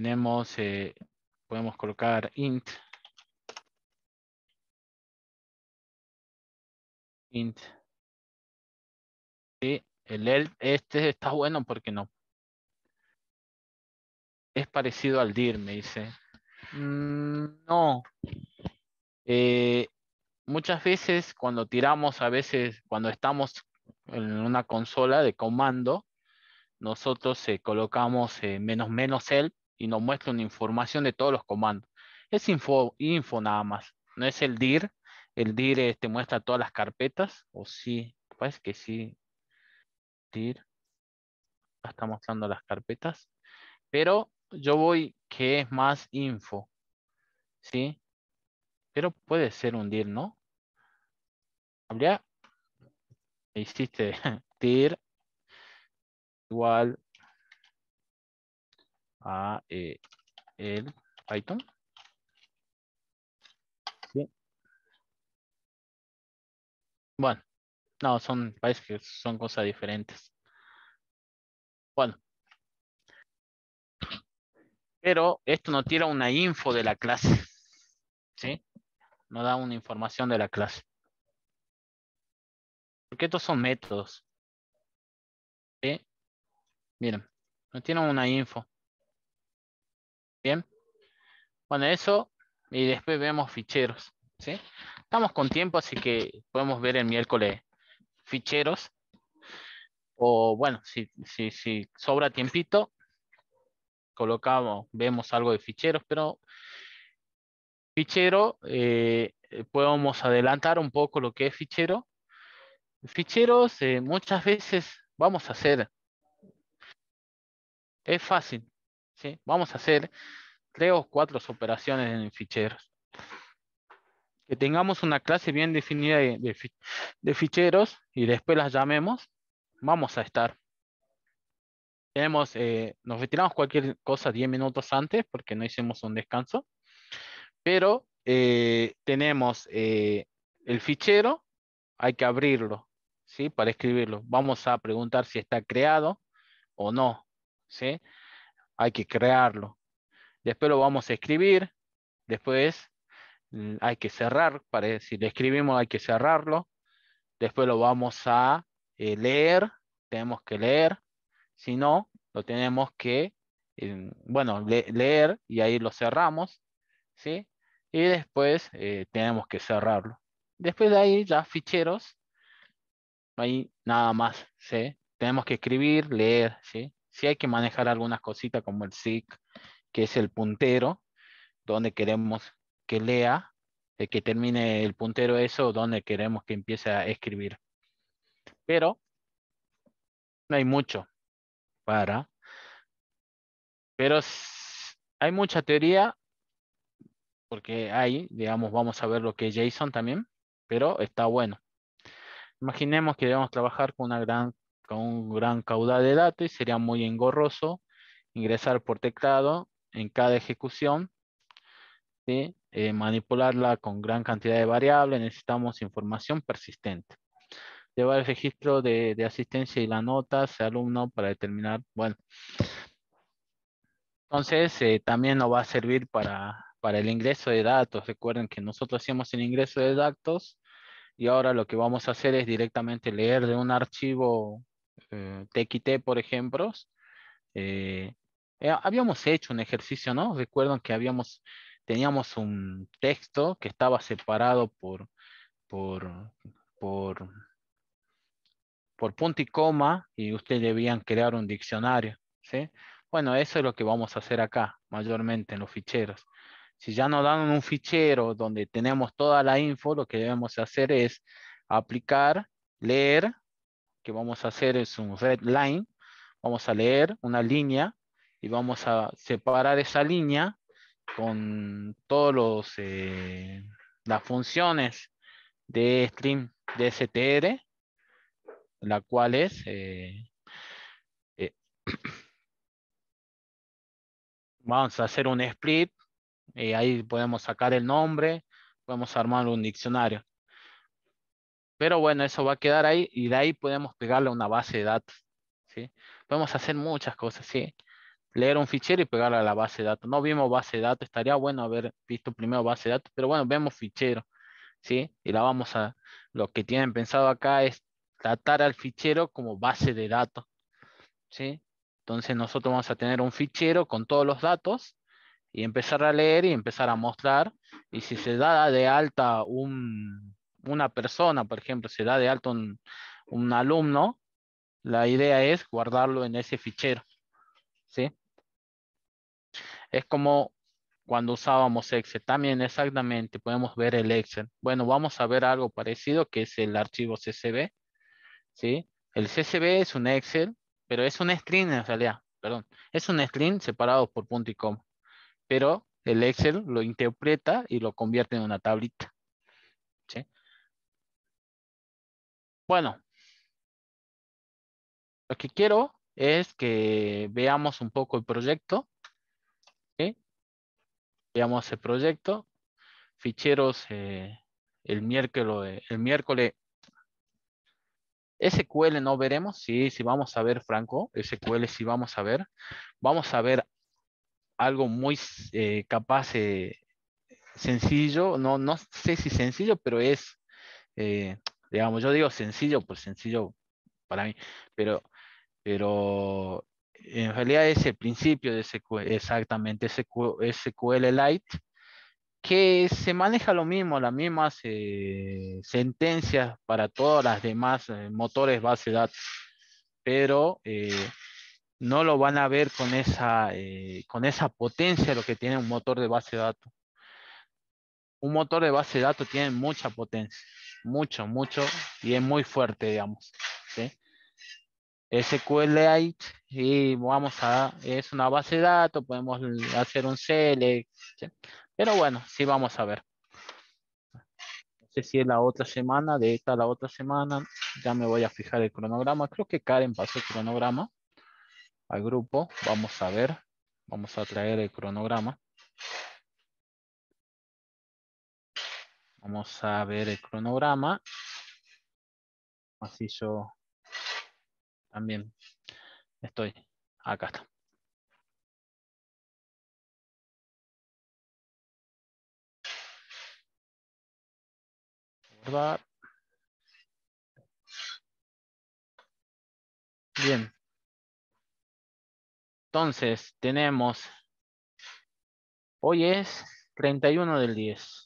tenemos, eh, podemos colocar int, int, sí, el ELT, este está bueno porque no, es parecido al dir, me dice, mm, no, eh, muchas veces cuando tiramos, a veces cuando estamos en una consola de comando, nosotros eh, colocamos menos menos el y nos muestra una información de todos los comandos. Es info, info nada más, no es el dir. El dir eh, te muestra todas las carpetas, o sí, parece pues que sí. Dir, está mostrando las carpetas. Pero yo voy que es más info, ¿sí? Pero puede ser un dir, ¿no? Habría, hiciste dir igual a eh, el Python. Bueno, no, son, parece que son cosas diferentes. Bueno. Pero esto no tira una info de la clase. ¿Sí? No da una información de la clase. Porque estos son métodos. ¿Sí? Miren, No tienen una info. Bien. Bueno, eso. Y después vemos ficheros. ¿sí? Estamos con tiempo, así que podemos ver el miércoles ficheros. O bueno, si, si, si sobra tiempito, colocamos, vemos algo de ficheros, pero fichero, eh, podemos adelantar un poco lo que es fichero. Ficheros, eh, muchas veces vamos a hacer. Es fácil, Vamos a hacer tres o cuatro operaciones en ficheros. Que tengamos una clase bien definida de, ficheros y después las llamemos, vamos a estar. Eh, nos retiramos cualquier cosa 10 minutos antes porque no hicimos un descanso. Pero eh, tenemos eh, el fichero, hay que abrirlo, ¿sí? Para escribirlo. Vamos a preguntar si está creado o no, ¿sí? hay que crearlo. Después lo vamos a escribir, después mm, hay que cerrar, para, si lo escribimos hay que cerrarlo, después lo vamos a eh, leer, tenemos que leer, si no, lo tenemos que, eh, bueno, leer y ahí lo cerramos, ¿sí? Y después eh, tenemos que cerrarlo. Después de ahí ya ficheros, ahí nada más, ¿sí? Tenemos que escribir, leer, ¿sí? Si hay que manejar algunas cositas como el SIC, que es el puntero, donde queremos que lea, eh, que termine el puntero eso, donde queremos que empiece a escribir. Pero no hay mucho para, pero hay mucha teoría, porque hay, digamos, vamos a ver lo que es JSON también, pero está bueno. Imaginemos que debemos trabajar con una gran con un gran caudal de datos y sería muy engorroso ingresar por teclado en cada ejecución, eh, manipularla con gran cantidad de variables, necesitamos información persistente. Llevar el registro de, asistencia y la nota del alumno para determinar, bueno. Entonces, eh, también nos va a servir para, para el ingreso de datos. Recuerden que nosotros hacíamos el ingreso de datos y ahora lo que vamos a hacer es directamente leer de un archivo eh, TXT, por ejemplo, eh, eh, habíamos hecho un ejercicio, ¿no? Recuerdan que habíamos, teníamos un texto que estaba separado por, por, por, punto y coma y ustedes debían crear un diccionario, ¿sí? Bueno, eso es lo que vamos a hacer acá, mayormente en los ficheros. Si ya nos dan un fichero donde tenemos toda la info, lo que debemos hacer es aplicar, leer que vamos a hacer es un red line. Vamos a leer una línea y vamos a separar esa línea con todas eh, las funciones de string de STR, la cual es eh, eh, vamos a hacer un split, ahí podemos sacar el nombre, podemos armar un diccionario. Pero bueno, eso va a quedar ahí y de ahí podemos pegarle una base de datos. ¿sí? Podemos hacer muchas cosas, ¿sí? Leer un fichero y pegarle a la base de datos. No vimos base de datos, estaría bueno haber visto primero base de datos, pero bueno, vemos fichero, ¿sí? Y la vamos a... Lo que tienen pensado acá es tratar al fichero como base de datos, ¿sí? Entonces nosotros vamos a tener un fichero con todos los datos y empezar a leer y empezar a mostrar. Y si se da de alta un una persona, por ejemplo, se da de alto un, alumno, la idea es guardarlo en ese fichero. ¿Sí? Es como cuando usábamos Excel. También exactamente podemos ver el Excel. Bueno, vamos a ver algo parecido que es el archivo CSV. ¿Sí? El CSV es un Excel, pero es un string en realidad. Perdón, es un screen separado por punto y coma. Pero el Excel lo interpreta y lo convierte en una tablita. Bueno, lo que quiero es que veamos un poco el proyecto. Veamos el proyecto. Ficheros eh, el miércoles, eh, el miércoles SQL no veremos, sí, sí vamos a ver, Franco, SQL sí vamos a ver. Vamos a ver algo muy eh, capaz, sencillo, no, no sé si sencillo, pero es Digamos, yo digo sencillo, pues sencillo para mí, pero, pero en realidad Es el principio de SQL, exactamente SQL Lite, que se maneja lo mismo, las mismas eh, sentencias para todas las demás eh, motores base de datos, pero eh, no lo van a ver con esa, con esa potencia lo que tiene un motor de base de datos. Un motor de base de datos tiene mucha potencia mucho, mucho, y es muy fuerte, digamos. ¿sí? SQLite y vamos a, es una base de datos, podemos hacer un select, pero bueno, sí vamos a ver. No sé si es la otra semana, de esta a la otra semana, ya me voy a fijar el cronograma, creo que Karen pasó el cronograma al grupo, vamos a ver, vamos a traer el cronograma. Vamos a ver el cronograma. Así yo también estoy. Acá está. Bien. Entonces, tenemos, hoy es 31 del 10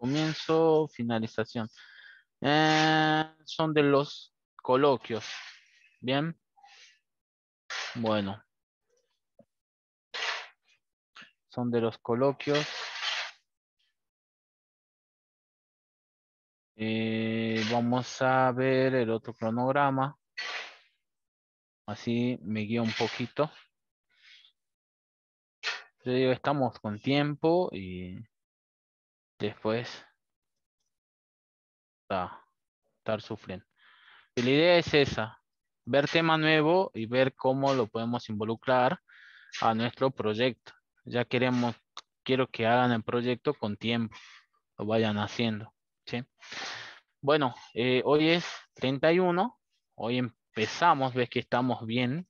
comienzo, finalización. Eh, son de los coloquios. Bien. Bueno. Son de los coloquios. Eh, vamos a ver el otro cronograma. Así me guía un poquito. estamos con tiempo y después estar sufriendo. Y la idea es esa, ver tema nuevo y ver cómo lo podemos involucrar a nuestro proyecto. Ya queremos, quiero que hagan el proyecto con tiempo, lo vayan haciendo. Bueno, eh, hoy es 31, hoy empezamos, ves que estamos bien.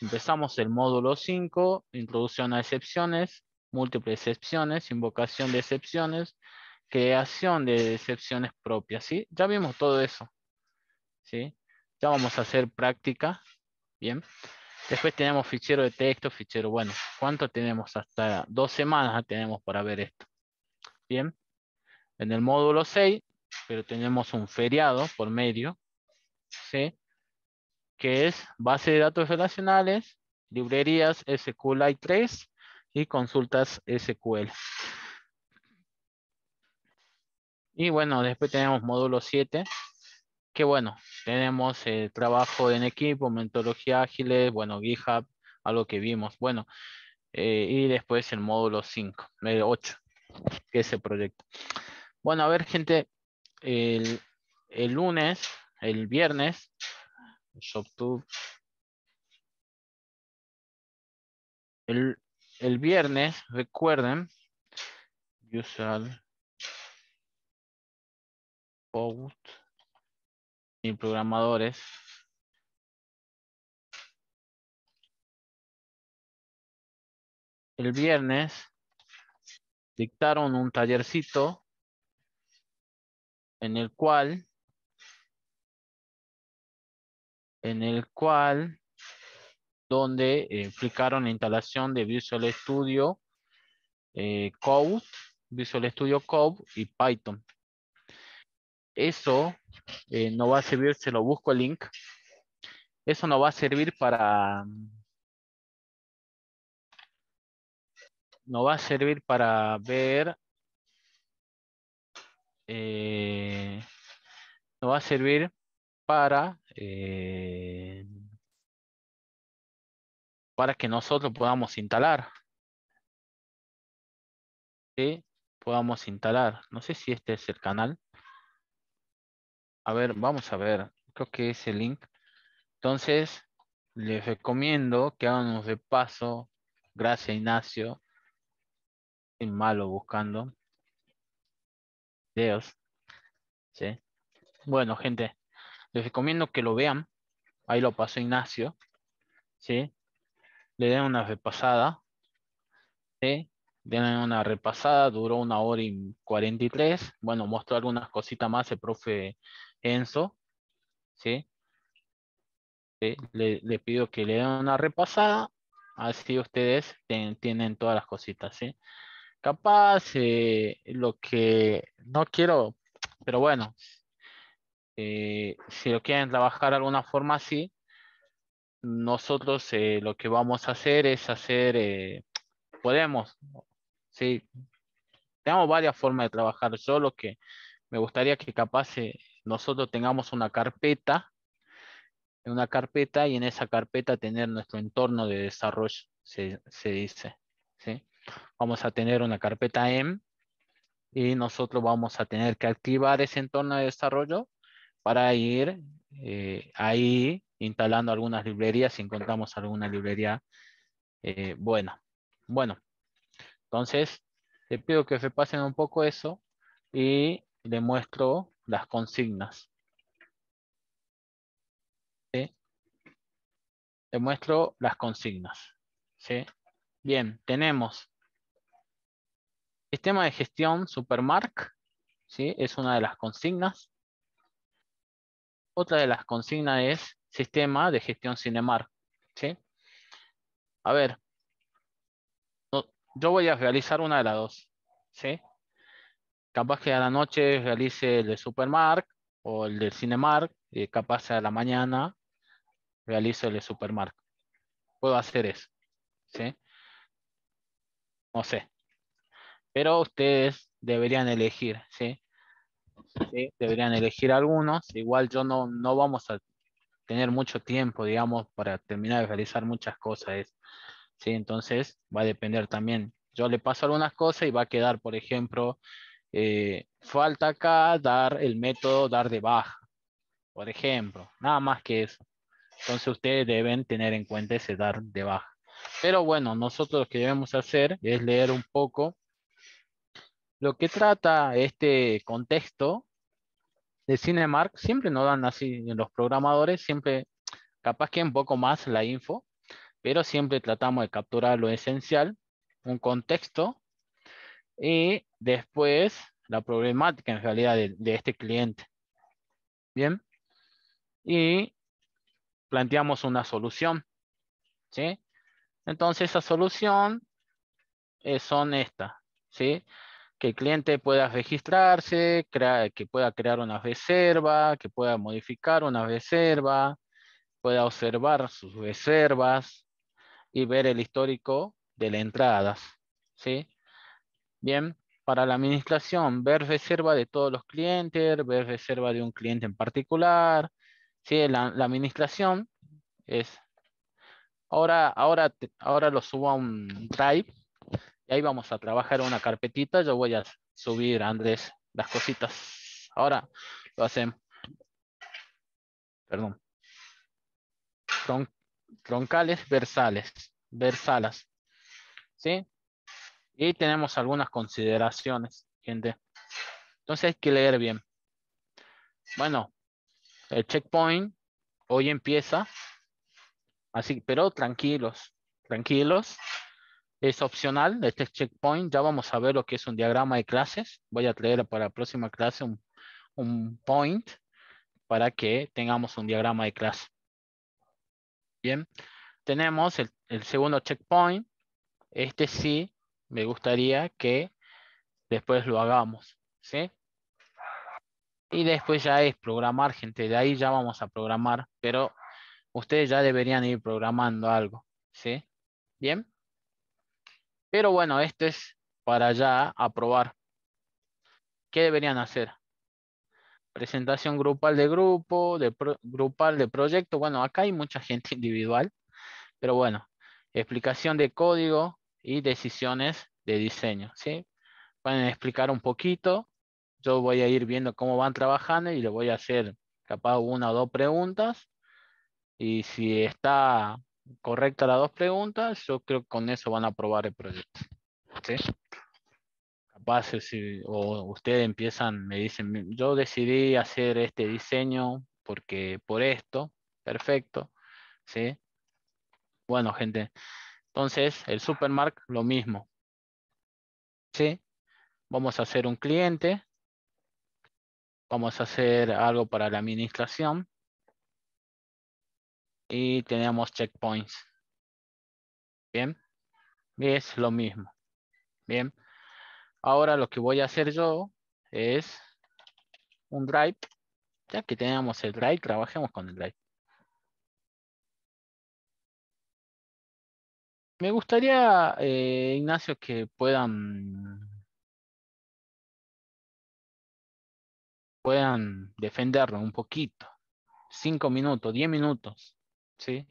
Empezamos el módulo 5, introducción a excepciones, múltiples excepciones, invocación de excepciones, creación de excepciones propias, ¿sí? Ya vimos todo eso, ¿sí? Ya vamos a hacer práctica, ¿bien? Después tenemos fichero de texto, fichero, bueno, ¿cuánto tenemos? Hasta dos semanas tenemos para ver esto, ¿bien? En el módulo 6, pero tenemos un feriado por medio, ¿sí? Que es base de datos relacionales, librerías SQLite 3, y consultas SQL. Y bueno, después tenemos módulo 7, que bueno, tenemos el trabajo en equipo, metodología ágiles, bueno, GitHub, algo que vimos, bueno, eh, y después el módulo 5, el 8, que es el proyecto. Bueno, a ver gente, el, lunes, el viernes, el, el viernes, recuerden, you shall y programadores el viernes dictaron un tallercito en el cual en el cual donde eh, explicaron la instalación de Visual Studio eh, Code, Visual Studio Code y Python. Eso eh, no va a servir, se lo busco el link. Eso no va a servir para... No va a servir para ver... no va a servir para para que nosotros podamos instalar. ¿Sí? podamos instalar. No sé si este es el canal. A ver, vamos a ver. Creo que es el link. Entonces, les recomiendo que hagamos de paso. Gracias, Ignacio. El malo buscando. dios, ¿Sí? Bueno, gente, les recomiendo que lo vean. Ahí lo pasó Ignacio. ¿Sí? le den una repasada. ¿sí? Den una repasada, duró una hora y 43. Bueno, mostró algunas cositas más el profe Enzo. ¿sí? Le, pido que le den una repasada, así ustedes tienen todas las cositas. ¿sí? Capaz, eh, lo que no quiero, pero bueno, eh, si lo quieren trabajar de alguna forma así, nosotros eh, lo que vamos a hacer es hacer, eh, podemos, sí, tenemos varias formas de trabajar. solo que me gustaría que capaz eh, nosotros tengamos una carpeta, una carpeta y en esa carpeta tener nuestro entorno de desarrollo, se, dice. ¿sí? Vamos a tener una carpeta M y nosotros vamos a tener que activar ese entorno de desarrollo para ir ahí instalando algunas librerías si encontramos alguna librería eh, buena. Bueno, entonces te pido que se pasen un poco eso y le muestro las consignas. ¿Sí? Le muestro las consignas. ¿Sí? Bien, tenemos sistema de gestión Supermark. ¿Sí? Es una de las consignas. Otra de las consignas es sistema de gestión Cinemar. ¿sí? A ver, yo voy a realizar una de las dos. ¿sí? Capaz que a la noche realice el de Supermark o el del Cinemark, y capaz a la mañana realice el de Supermark. Puedo hacer eso. ¿sí? No sé. Pero ustedes deberían elegir, ¿sí? Deberían elegir algunos. Igual yo no, no vamos a tener mucho tiempo, digamos, para terminar de realizar muchas cosas. ¿sí? Entonces va a depender también. Yo le paso algunas cosas y va a quedar, por ejemplo, eh, falta acá dar el método dar de baja. Por ejemplo, nada más que eso. Entonces ustedes deben tener en cuenta ese dar de baja. Pero bueno, nosotros lo que debemos hacer es leer un poco lo que trata este contexto de Cinemark siempre nos dan así, los programadores siempre, capaz que un poco más la info, pero siempre tratamos de capturar lo esencial, un contexto, y después la problemática en realidad de, este cliente. Bien, y planteamos una solución, ¿sí? Entonces esa solución eh, son estas, ¿sí? que el cliente pueda registrarse, que pueda crear una reserva, que pueda modificar una reserva, pueda observar sus reservas y ver el histórico de las entradas. ¿sí? Bien, para la administración, ver reserva de todos los clientes, ver reserva de un cliente en particular. ¿sí? La, administración es... Ahora, ahora, ahora lo subo a un drive y ahí vamos a trabajar una carpetita. Yo voy a subir, Andrés, las cositas. Ahora lo hacemos. Perdón. troncales versales. Versalas. ¿Sí? Y tenemos algunas consideraciones, gente. Entonces hay que leer bien. Bueno, el checkpoint hoy empieza. Así, pero tranquilos, tranquilos. Es opcional este checkpoint. Ya vamos a ver lo que es un diagrama de clases. Voy a traer para la próxima clase un, point para que tengamos un diagrama de clase. Bien, tenemos el, el segundo checkpoint. Este sí, me gustaría que después lo hagamos. ¿sí? Y después ya es programar, gente. De ahí ya vamos a programar, pero ustedes ya deberían ir programando algo. ¿Sí? Bien. Pero bueno, este es para ya aprobar. ¿Qué deberían hacer? Presentación grupal de grupo, de grupal de proyecto. Bueno, acá hay mucha gente individual, pero bueno, explicación de código y decisiones de diseño. ¿sí? Pueden explicar un poquito. Yo voy a ir viendo cómo van trabajando y le voy a hacer capaz una o dos preguntas. Y si está ¿Correcta las dos preguntas, yo creo que con eso van a aprobar el proyecto. ¿Sí? Capaz eh, si o ustedes empiezan, me dicen, yo decidí hacer este diseño porque por esto, perfecto. ¿Sí? Bueno, gente, entonces el supermark lo mismo. ¿Sí? Vamos a hacer un cliente. Vamos a hacer algo para la administración y tenemos checkpoints. Bien, es lo mismo. Bien, ahora lo que voy a hacer yo es un drive. Ya que tenemos el drive, trabajemos con el drive. Me gustaría, eh, Ignacio, que puedan puedan defenderlo un poquito. Cinco minutos, diez minutos. ¿sí?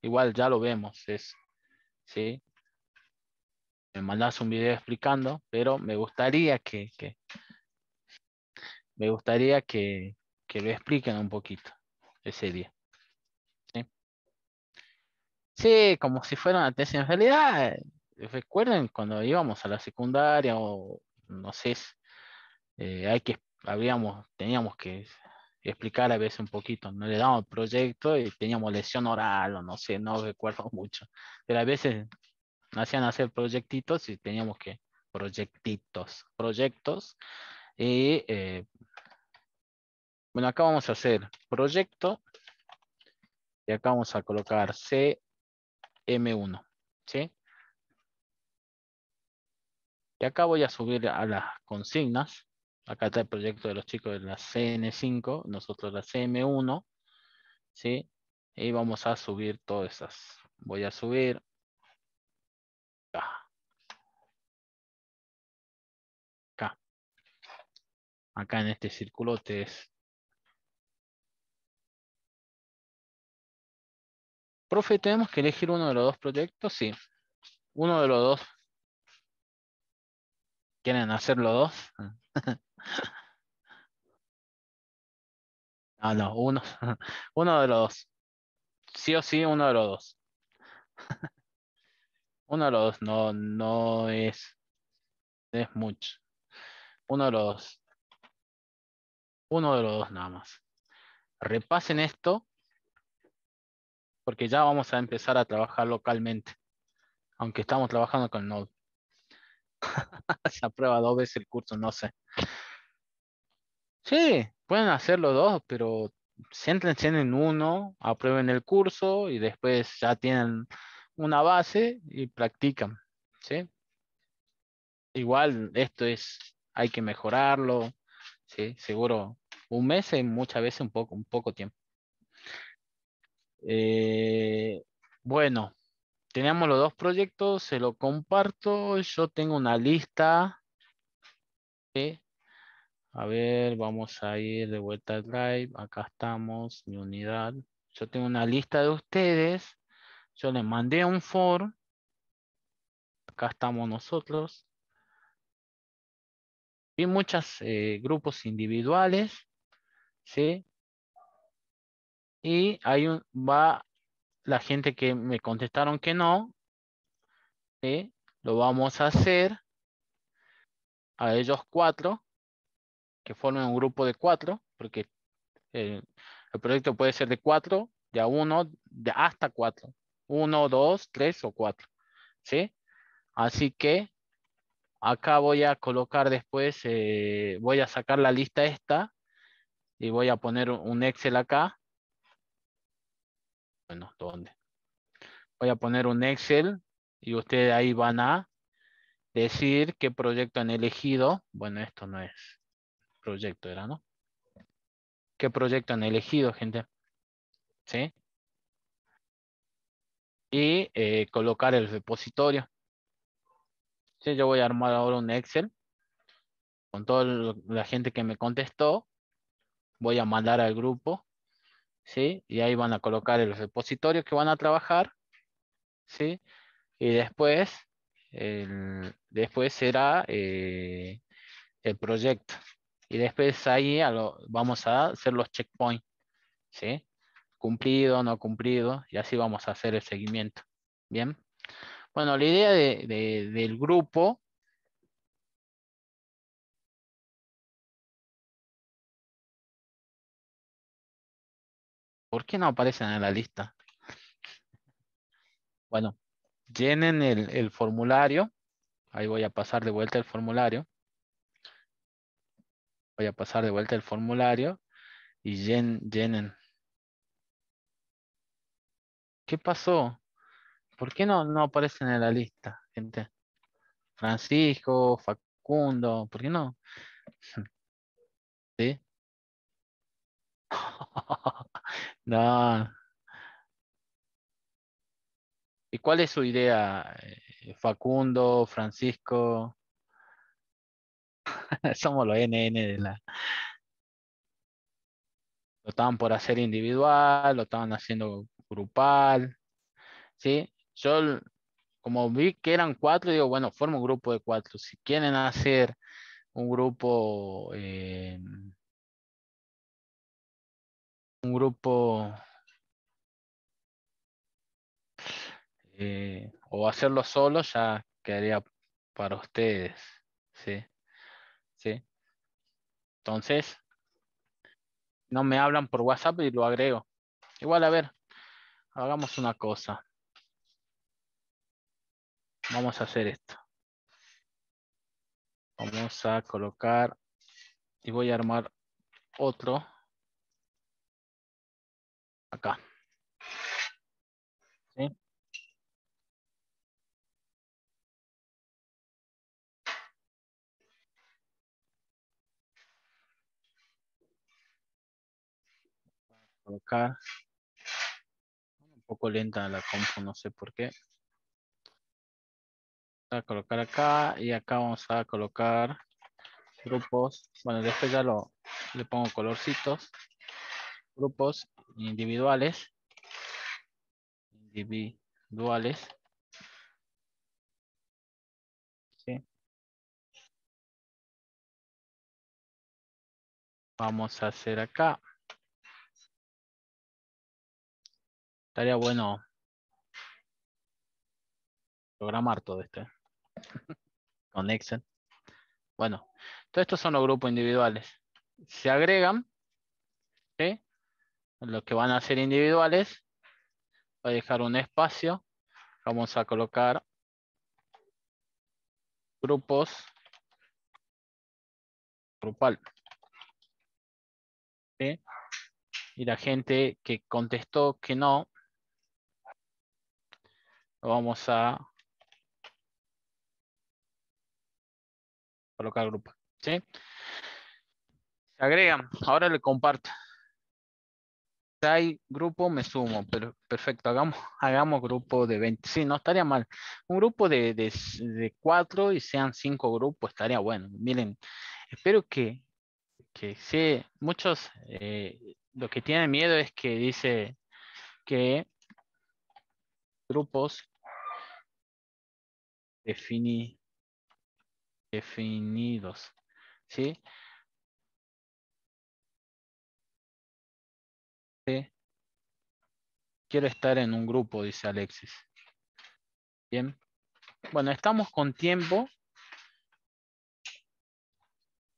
Igual ya lo vemos, es, ¿sí? Me mandas un video explicando, pero me gustaría que, me gustaría que, lo expliquen un poquito ese día. Sí, como si fuera una tesis. En realidad, recuerden cuando íbamos a la secundaria o no sé, eh, hay que habíamos teníamos que explicar a veces un poquito. No le damos proyecto y teníamos lesión oral o no sé, no recuerdo mucho. Pero a veces hacían hacer proyectitos y teníamos que proyectitos, proyectos. Y eh, bueno, acá vamos a hacer proyecto y acá vamos a colocar CM1, ¿sí? Y acá voy a subir a las consignas. Acá está el proyecto de los chicos de la CN5, nosotros la CM1, ¿sí? Y vamos a subir todas esas. Voy a subir. Acá. Acá. Acá en este circulote es. Profe, ¿tenemos que elegir uno de los dos proyectos? Sí. Uno de los dos. ¿Quieren hacerlo los dos? Ah no, uno, uno de los dos. Sí o sí, uno de los dos. Uno de los dos no, no es, es mucho. Uno de los dos. Uno de los dos nada más. Repasen esto porque ya vamos a empezar a trabajar localmente, aunque estamos trabajando con Node. se aprueba dos veces el curso, no sé. Sí, pueden hacerlo dos, pero céntrense en uno, aprueben el curso y después ya tienen una base y practican, Igual esto es, hay que mejorarlo, ¿sí? Seguro un mes y muchas veces un poco, un poco tiempo. Eh, bueno, teníamos los dos proyectos, se lo comparto. Yo tengo una lista. A ver, vamos a ir de vuelta al Drive. Acá estamos, mi unidad. Yo tengo una lista de ustedes. Yo les mandé un form. Acá estamos nosotros. Y muchos eh, grupos individuales. ¿sí? Y hay un, va la gente que me contestaron que no, lo vamos a hacer a ellos cuatro, que formen un grupo de cuatro, porque eh, el, proyecto puede ser de cuatro, de uno, de hasta cuatro. Uno, dos, tres o cuatro. ¿Sí? Así que acá voy a colocar después, eh, voy a sacar la lista esta y voy a poner un Excel acá bueno, ¿dónde? Voy a poner un Excel y ustedes ahí van a decir qué proyecto han elegido. Bueno, esto no es proyecto, era, ¿no? ¿Qué proyecto han elegido, gente? ¿Sí? Y eh, colocar el repositorio. Sí, yo voy a armar ahora un Excel con toda la gente que me contestó. Voy a mandar al grupo ¿sí? Y ahí van a colocar el repositorio que van a trabajar, ¿sí? Y después, después será eh, el proyecto. Y después ahí vamos a hacer los checkpoints, ¿sí? Cumplido, no cumplido, y así vamos a hacer el seguimiento, ¿bien? Bueno, la idea del grupo ¿Por qué no aparecen en la lista? Bueno, llenen el, formulario. Ahí voy a pasar de vuelta el formulario. Voy a pasar de vuelta el formulario y llenen. ¿Qué pasó? ¿Por qué no, no aparecen en la lista, gente? Francisco, Facundo, ¿por qué no? no. ¿Y cuál es su idea, eh, Facundo, Francisco? Somos los NN de la... Lo estaban por hacer individual, lo estaban haciendo grupal. ¿sí? Yo, como vi que eran cuatro, digo, bueno, formo un grupo de cuatro. Si quieren hacer un grupo... Eh, un grupo eh, o hacerlo solo ya quedaría para ustedes. ¿sí? ¿Sí? Entonces, no me hablan por WhatsApp y lo agrego. Igual, a ver, hagamos una cosa. Vamos a hacer esto. Vamos a colocar y voy a armar otro acá. Colocar un poco lenta la compu, no sé por qué. a colocar acá y acá vamos a colocar grupos. Bueno, después ya le pongo colorcitos. Grupos individuales, individuales, Vamos a hacer acá. Estaría bueno programar todo esto. ¿eh? Con Excel. Bueno, todos estos son los grupos individuales. Se agregan. ¿sí? lo que van a ser individuales. Voy a dejar un espacio. Vamos a colocar grupos grupal. ¿Sí? Y la gente que contestó que no, vamos a colocar grupo. ¿sí? Se agregan. Ahora le comparto hay grupo, me sumo. Pero, perfecto, hagamos, hagamos grupo de 20. Sí, no estaría mal. Un grupo de, de, cuatro y sean cinco grupos, estaría bueno. Miren, espero que, que sí, muchos eh, lo que tienen miedo es que dice que grupos definidos, ¿sí? sí Quiero estar en un grupo, dice Alexis. Bien. Bueno, estamos con tiempo.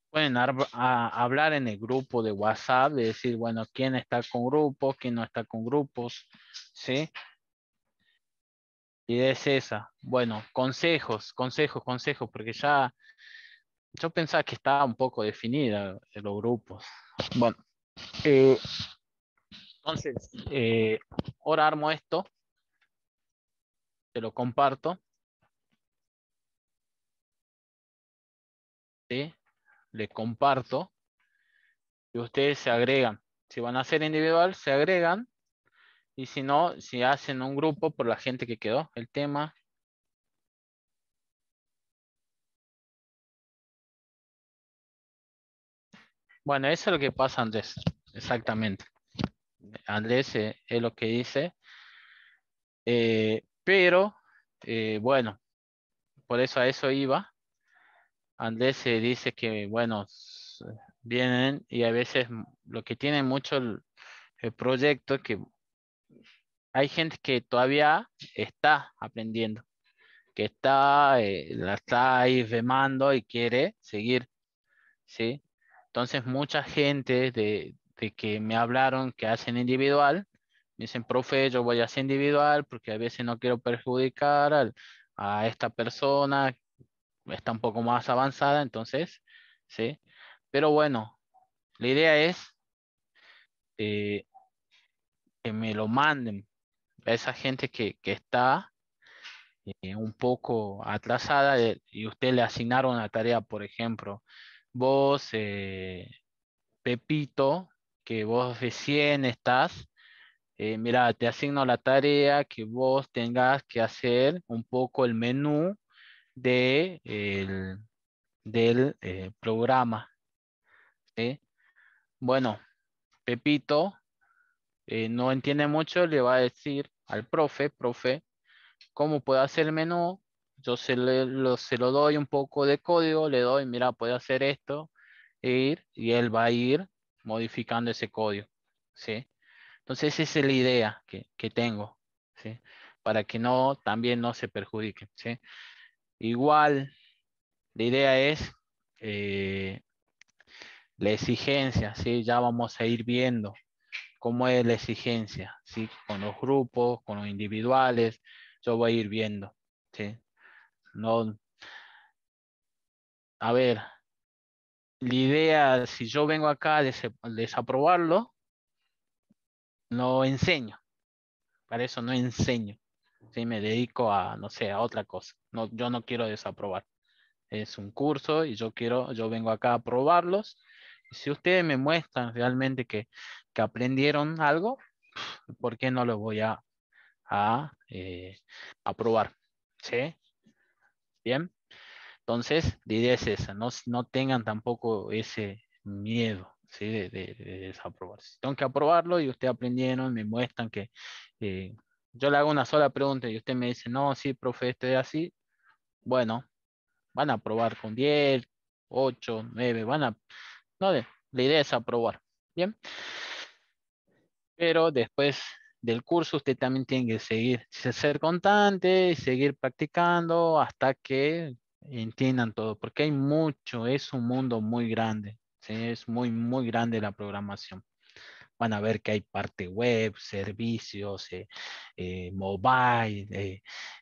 Pueden hablar en el grupo de WhatsApp, de decir, bueno, quién está con grupos, quién no está con grupos, ¿sí? Y es esa. Bueno, consejos, consejos, consejos, porque ya yo pensaba que estaba un poco definida los grupos. Bueno, eh, entonces, eh, ahora armo esto. Te lo comparto. ¿Sí? Le comparto. Y ustedes se agregan. Si van a ser individual, se agregan. Y si no, si hacen un grupo por la gente que quedó. El tema Bueno, eso es lo que pasa antes, exactamente. Andrés eh, es lo que dice. Eh, pero, eh, bueno, por eso a eso iba. Andrés dice que, bueno, vienen y a veces lo que tiene mucho el, proyecto, proyecto que hay gente que todavía está aprendiendo, que está, la está ahí remando y quiere seguir, ¿sí? Entonces mucha gente de, que me hablaron que hacen individual. Me dicen, profe, yo voy a hacer individual porque a veces no quiero perjudicar a esta persona, está un poco más avanzada, entonces, ¿sí? Pero bueno, la idea es eh, que me lo manden a esa gente que, está eh, un poco atrasada y usted le asignaron la tarea, por ejemplo, vos, eh, Pepito, que vos recién estás, eh, mira, te asigno la tarea que vos tengas que hacer un poco el menú de, del eh, programa. Bueno, Pepito eh, no entiende mucho, le va a decir al profe, profe, ¿cómo puedo hacer el menú? Yo se, le, lo, doy un poco de código, le doy, mira, puede hacer esto, ir, y él va a ir modificando ese código. ¿sí? Entonces esa es la idea que, que tengo, ¿sí? para que no, también no se perjudique. ¿sí? Igual, la idea es eh, la exigencia, ¿sí? ya vamos a ir viendo cómo es la exigencia, ¿sí? con los grupos, con los individuales, yo voy a ir viendo. ¿sí? No, a ver, la idea, si yo vengo acá a desaprobarlo, no enseño. Para eso no enseño. Si me dedico a, no sé, a otra cosa. No, yo no quiero desaprobar. Es un curso y yo quiero, yo vengo acá a probarlos. si ustedes me muestran realmente que, que aprendieron algo, ¿por qué no lo voy a, eh, aprobar? ¿Sí? Bien. Entonces, la idea es esa, no, no tengan tampoco ese miedo. De, de, desaprobar. tengo que aprobarlo y usted aprendieron, me muestran que eh, yo le hago una sola pregunta y usted me dice, no, sí, profe, estoy así, bueno, van a aprobar con 10, 8, 9, van a... No, la idea es aprobar, ¿bien? Pero después del curso usted también tiene que seguir, ser constante, seguir practicando hasta que entiendan todo, porque hay mucho, es un mundo muy grande, es muy, muy grande la programación. Van a ver que hay parte web, servicios, eh, eh, mobile,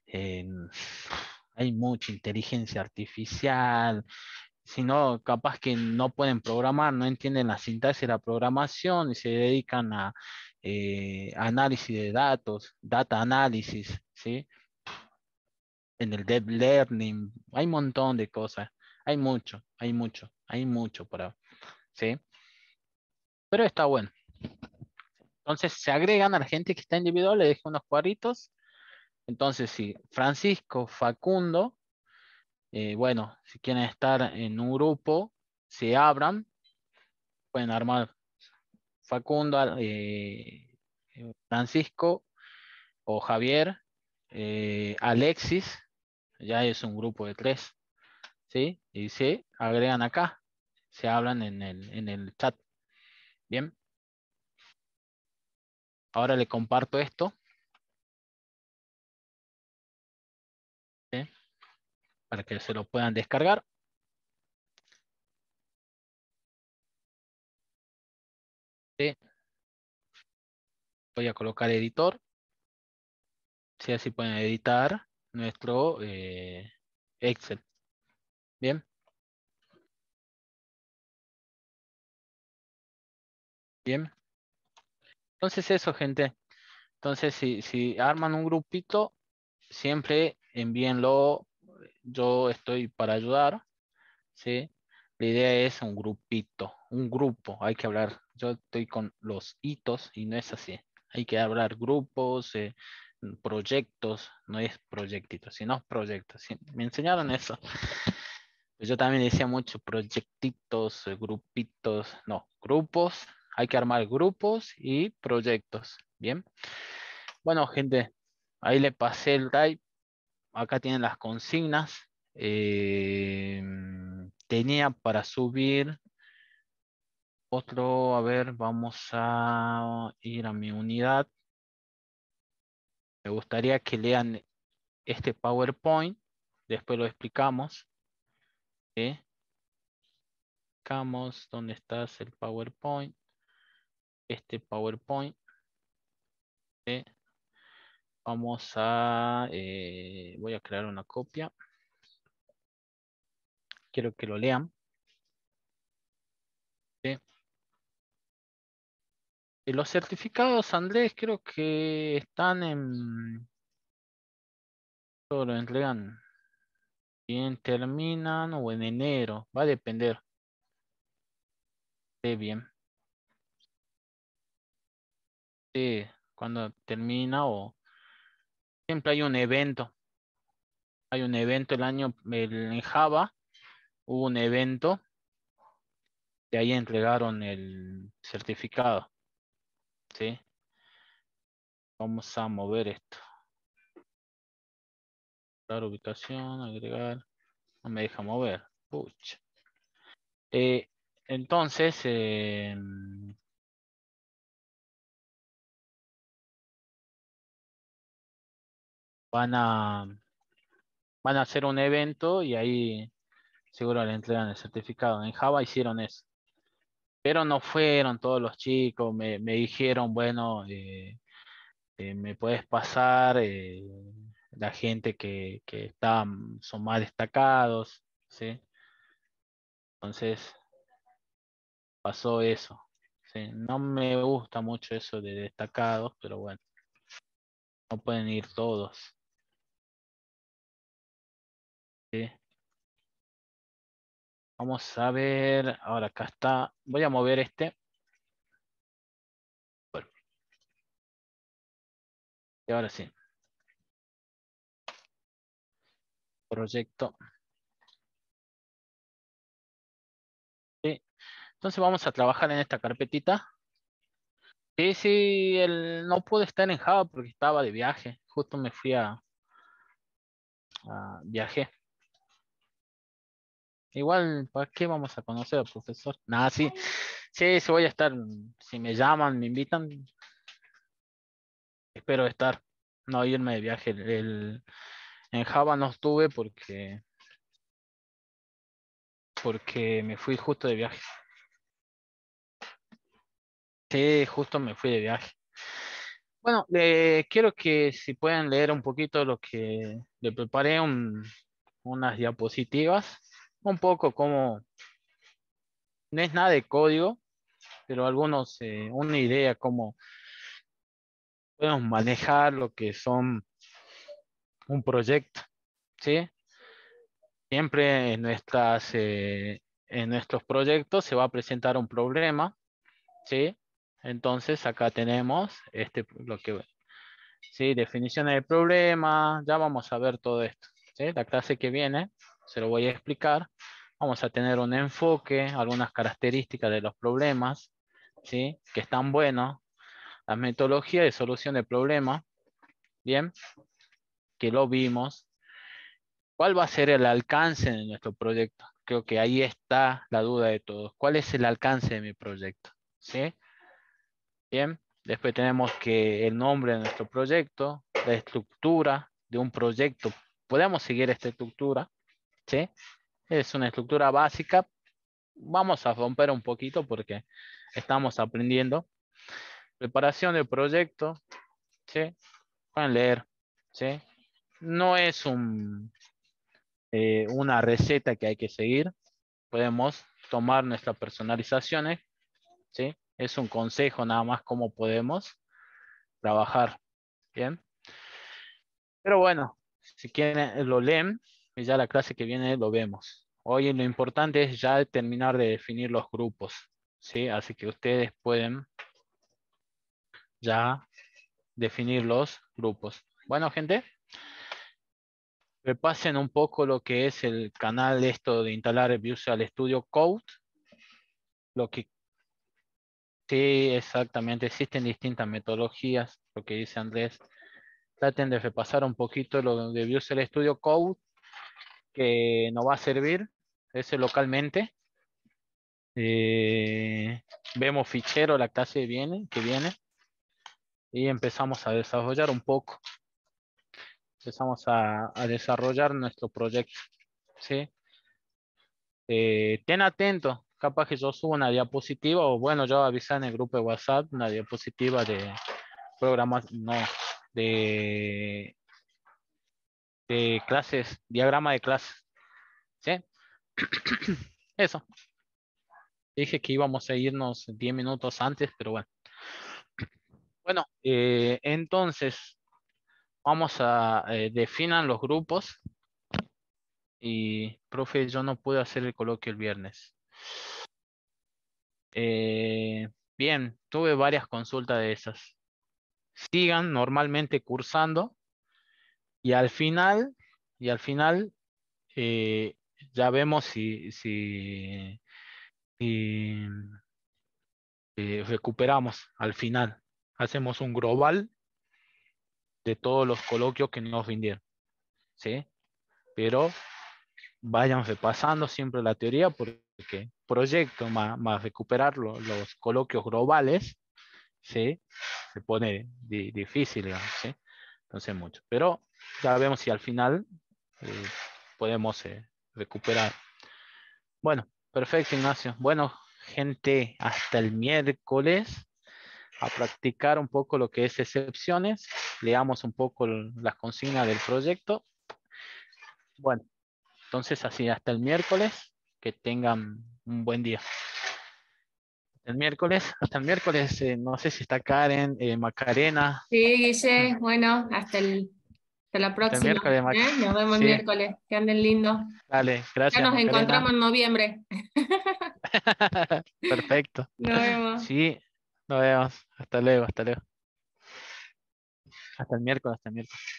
eh, hay mucha inteligencia artificial, si no, capaz que no pueden programar, no entienden la sintaxis de la programación y se dedican a análisis de datos, data análisis, ¿sí? en el deep learning, hay un montón de cosas, hay mucho, hay mucho, hay mucho para, ¿sí? Pero está bueno. Entonces se agregan a la gente que está individual, le dejo unos cuadritos. Entonces, si sí, Francisco, Facundo, eh, bueno, si quieren estar en un grupo, se abran, pueden armar Facundo, eh, Francisco o Javier, eh, Alexis, ya es un grupo de tres, ¿sí? Y se agregan acá, se hablan en el, chat. Bien. Ahora le comparto esto. ¿Sí? Para que se lo puedan descargar. ¿Sí? Voy a colocar editor. Si así pueden editar nuestro eh, Excel. Bien. Bien. Entonces eso, gente. Entonces, si, si arman un grupito, siempre envíenlo. Yo estoy para ayudar. ¿sí? La idea es un grupito, un grupo. Hay que hablar. Yo estoy con los hitos y no es así. Hay que hablar grupos, eh, Mm, proyectos, no es proyectitos, sino proyectos. Me enseñaron eso. Pues yo también decía mucho proyectitos, eh, grupitos, no, grupos. Hay que armar grupos y proyectos. Bien. Bueno, gente, ahí le pasé el drive. Acá tienen las consignas. Em, tenía para subir otro, a ver, vamos a ir a mi unidad. Me gustaría que lean este PowerPoint. Después lo explicamos. Vamos, dónde está el PowerPoint. Este PowerPoint. Vamos a... Eh, voy a crear una copia. Quiero que lo lean. Y eh, los certificados, Andrés, creo que están en... Todo lo entregan. Bien, terminan o en enero. Va a depender. Sí, bien. Sí, cuando termina o... Siempre hay un evento. Hay un evento el año el, en Java. Hubo un evento. De ahí entregaron el certificado. Vamos a mover esto. Dar ubicación, agregar. No me deja mover. Pucha. Eh, entonces, eh, van a van a hacer un evento y ahí seguro le entregan el certificado. En Java hicieron eso pero no fueron todos los chicos, me, dijeron, bueno, eh, eh, me puedes pasar eh, la gente que, está, son más destacados, ¿sí? Entonces, pasó eso. ¿sí? No me gusta mucho eso de destacados, pero bueno, no pueden ir todos. ¿sí? Vamos a ver, ahora acá está, voy a mover este. Y ahora sí. Proyecto. Sí. Entonces vamos a trabajar en esta carpetita. Sí, sí, no pude estar en Java porque estaba de viaje, justo me fui a viaje. Igual, ¿para qué vamos a conocer al profesor? Nada, sí, sí, sí voy a estar. Si me llaman, me invitan, espero estar. No irme de viaje. en Java no estuve porque porque me fui justo de viaje. Sí, justo me fui de viaje. Bueno, quiero que si pueden leer un poquito lo que le preparé, unas diapositivas un poco como, no es nada de código, pero algunos, eh, una idea como podemos manejar lo que son un proyecto, ¿sí? Siempre en, nuestras, eh, en nuestros proyectos se va a presentar un problema, ¿sí? Entonces acá tenemos este, lo que, ¿sí? definición de problema, ya vamos a ver todo esto, ¿sí? La clase que viene se lo voy a explicar. Vamos a tener un enfoque, algunas características de los problemas, ¿sí? Que están buenos. La metodología de solución de problemas, ¿bien? Que lo vimos. ¿Cuál va a ser el alcance de nuestro proyecto? Creo que ahí está la duda de todos. ¿Cuál es el alcance de mi proyecto? ¿Sí? Bien, después tenemos que el nombre de nuestro proyecto, la estructura de un proyecto. Podemos seguir esta estructura, es una estructura básica. Vamos a romper un poquito porque estamos aprendiendo. Preparación de proyecto, ¿sí? Pueden leer, ¿sí? No es un, eh, una receta que hay que seguir. Podemos tomar nuestras personalizaciones, ¿sí? Es un consejo nada más cómo podemos trabajar, ¿bien? Pero bueno, si quieren lo leen, y ya la clase que viene lo vemos. Hoy lo importante es ya terminar de definir los grupos, ¿sí? Así que ustedes pueden ya definir los grupos. Bueno, gente, repasen un poco lo que es el canal esto de instalar Visual Studio Code. Lo que sí, exactamente, existen distintas metodologías, lo que dice Andrés. Traten de repasar un poquito lo de Visual Studio Code que nos va a servir, ese localmente. Eh, vemos fichero, la clase viene, que viene. Y empezamos a desarrollar un poco. Empezamos a, desarrollar nuestro proyecto. ¿sí? Eh, ten atento, capaz que yo subo una diapositiva o bueno, yo avisé en el grupo de WhatsApp una diapositiva de programas, no, de de clases, diagrama de clases. ¿Sí? Eso. Dije que íbamos a irnos 10 minutos antes, pero bueno. Bueno, eh, entonces vamos a eh, definan los grupos. Y, profe, yo no pude hacer el coloquio el viernes. Eh, bien, tuve varias consultas de esas. Sigan normalmente cursando y al final, y al final eh, ya vemos si, si, eh, recuperamos al final. Hacemos un global de todos los coloquios que nos vinieron ¿sí? Pero vayan repasando siempre la teoría porque proyecto más, recuperar los coloquios globales, ¿sí? se pone difícil, ¿sí? sé mucho. Pero ya vemos si al final eh, podemos eh, recuperar. Bueno, perfecto, Ignacio. Bueno, gente, hasta el miércoles a practicar un poco lo que es excepciones. Leamos un poco las consignas del proyecto. Bueno, entonces así hasta el miércoles. Que tengan un buen día el miércoles. Hasta el miércoles, eh, no sé si está Karen, eh, Macarena. Sí, Guille, bueno, hasta, el, hasta la próxima. ¿eh? Nos vemos el miércoles, que anden lindos. Dale, gracias. Ya nos encontramos en noviembre. Perfecto. Nos vemos. Sí, nos vemos. Hasta luego, hasta luego. Hasta el miércoles, hasta el miércoles.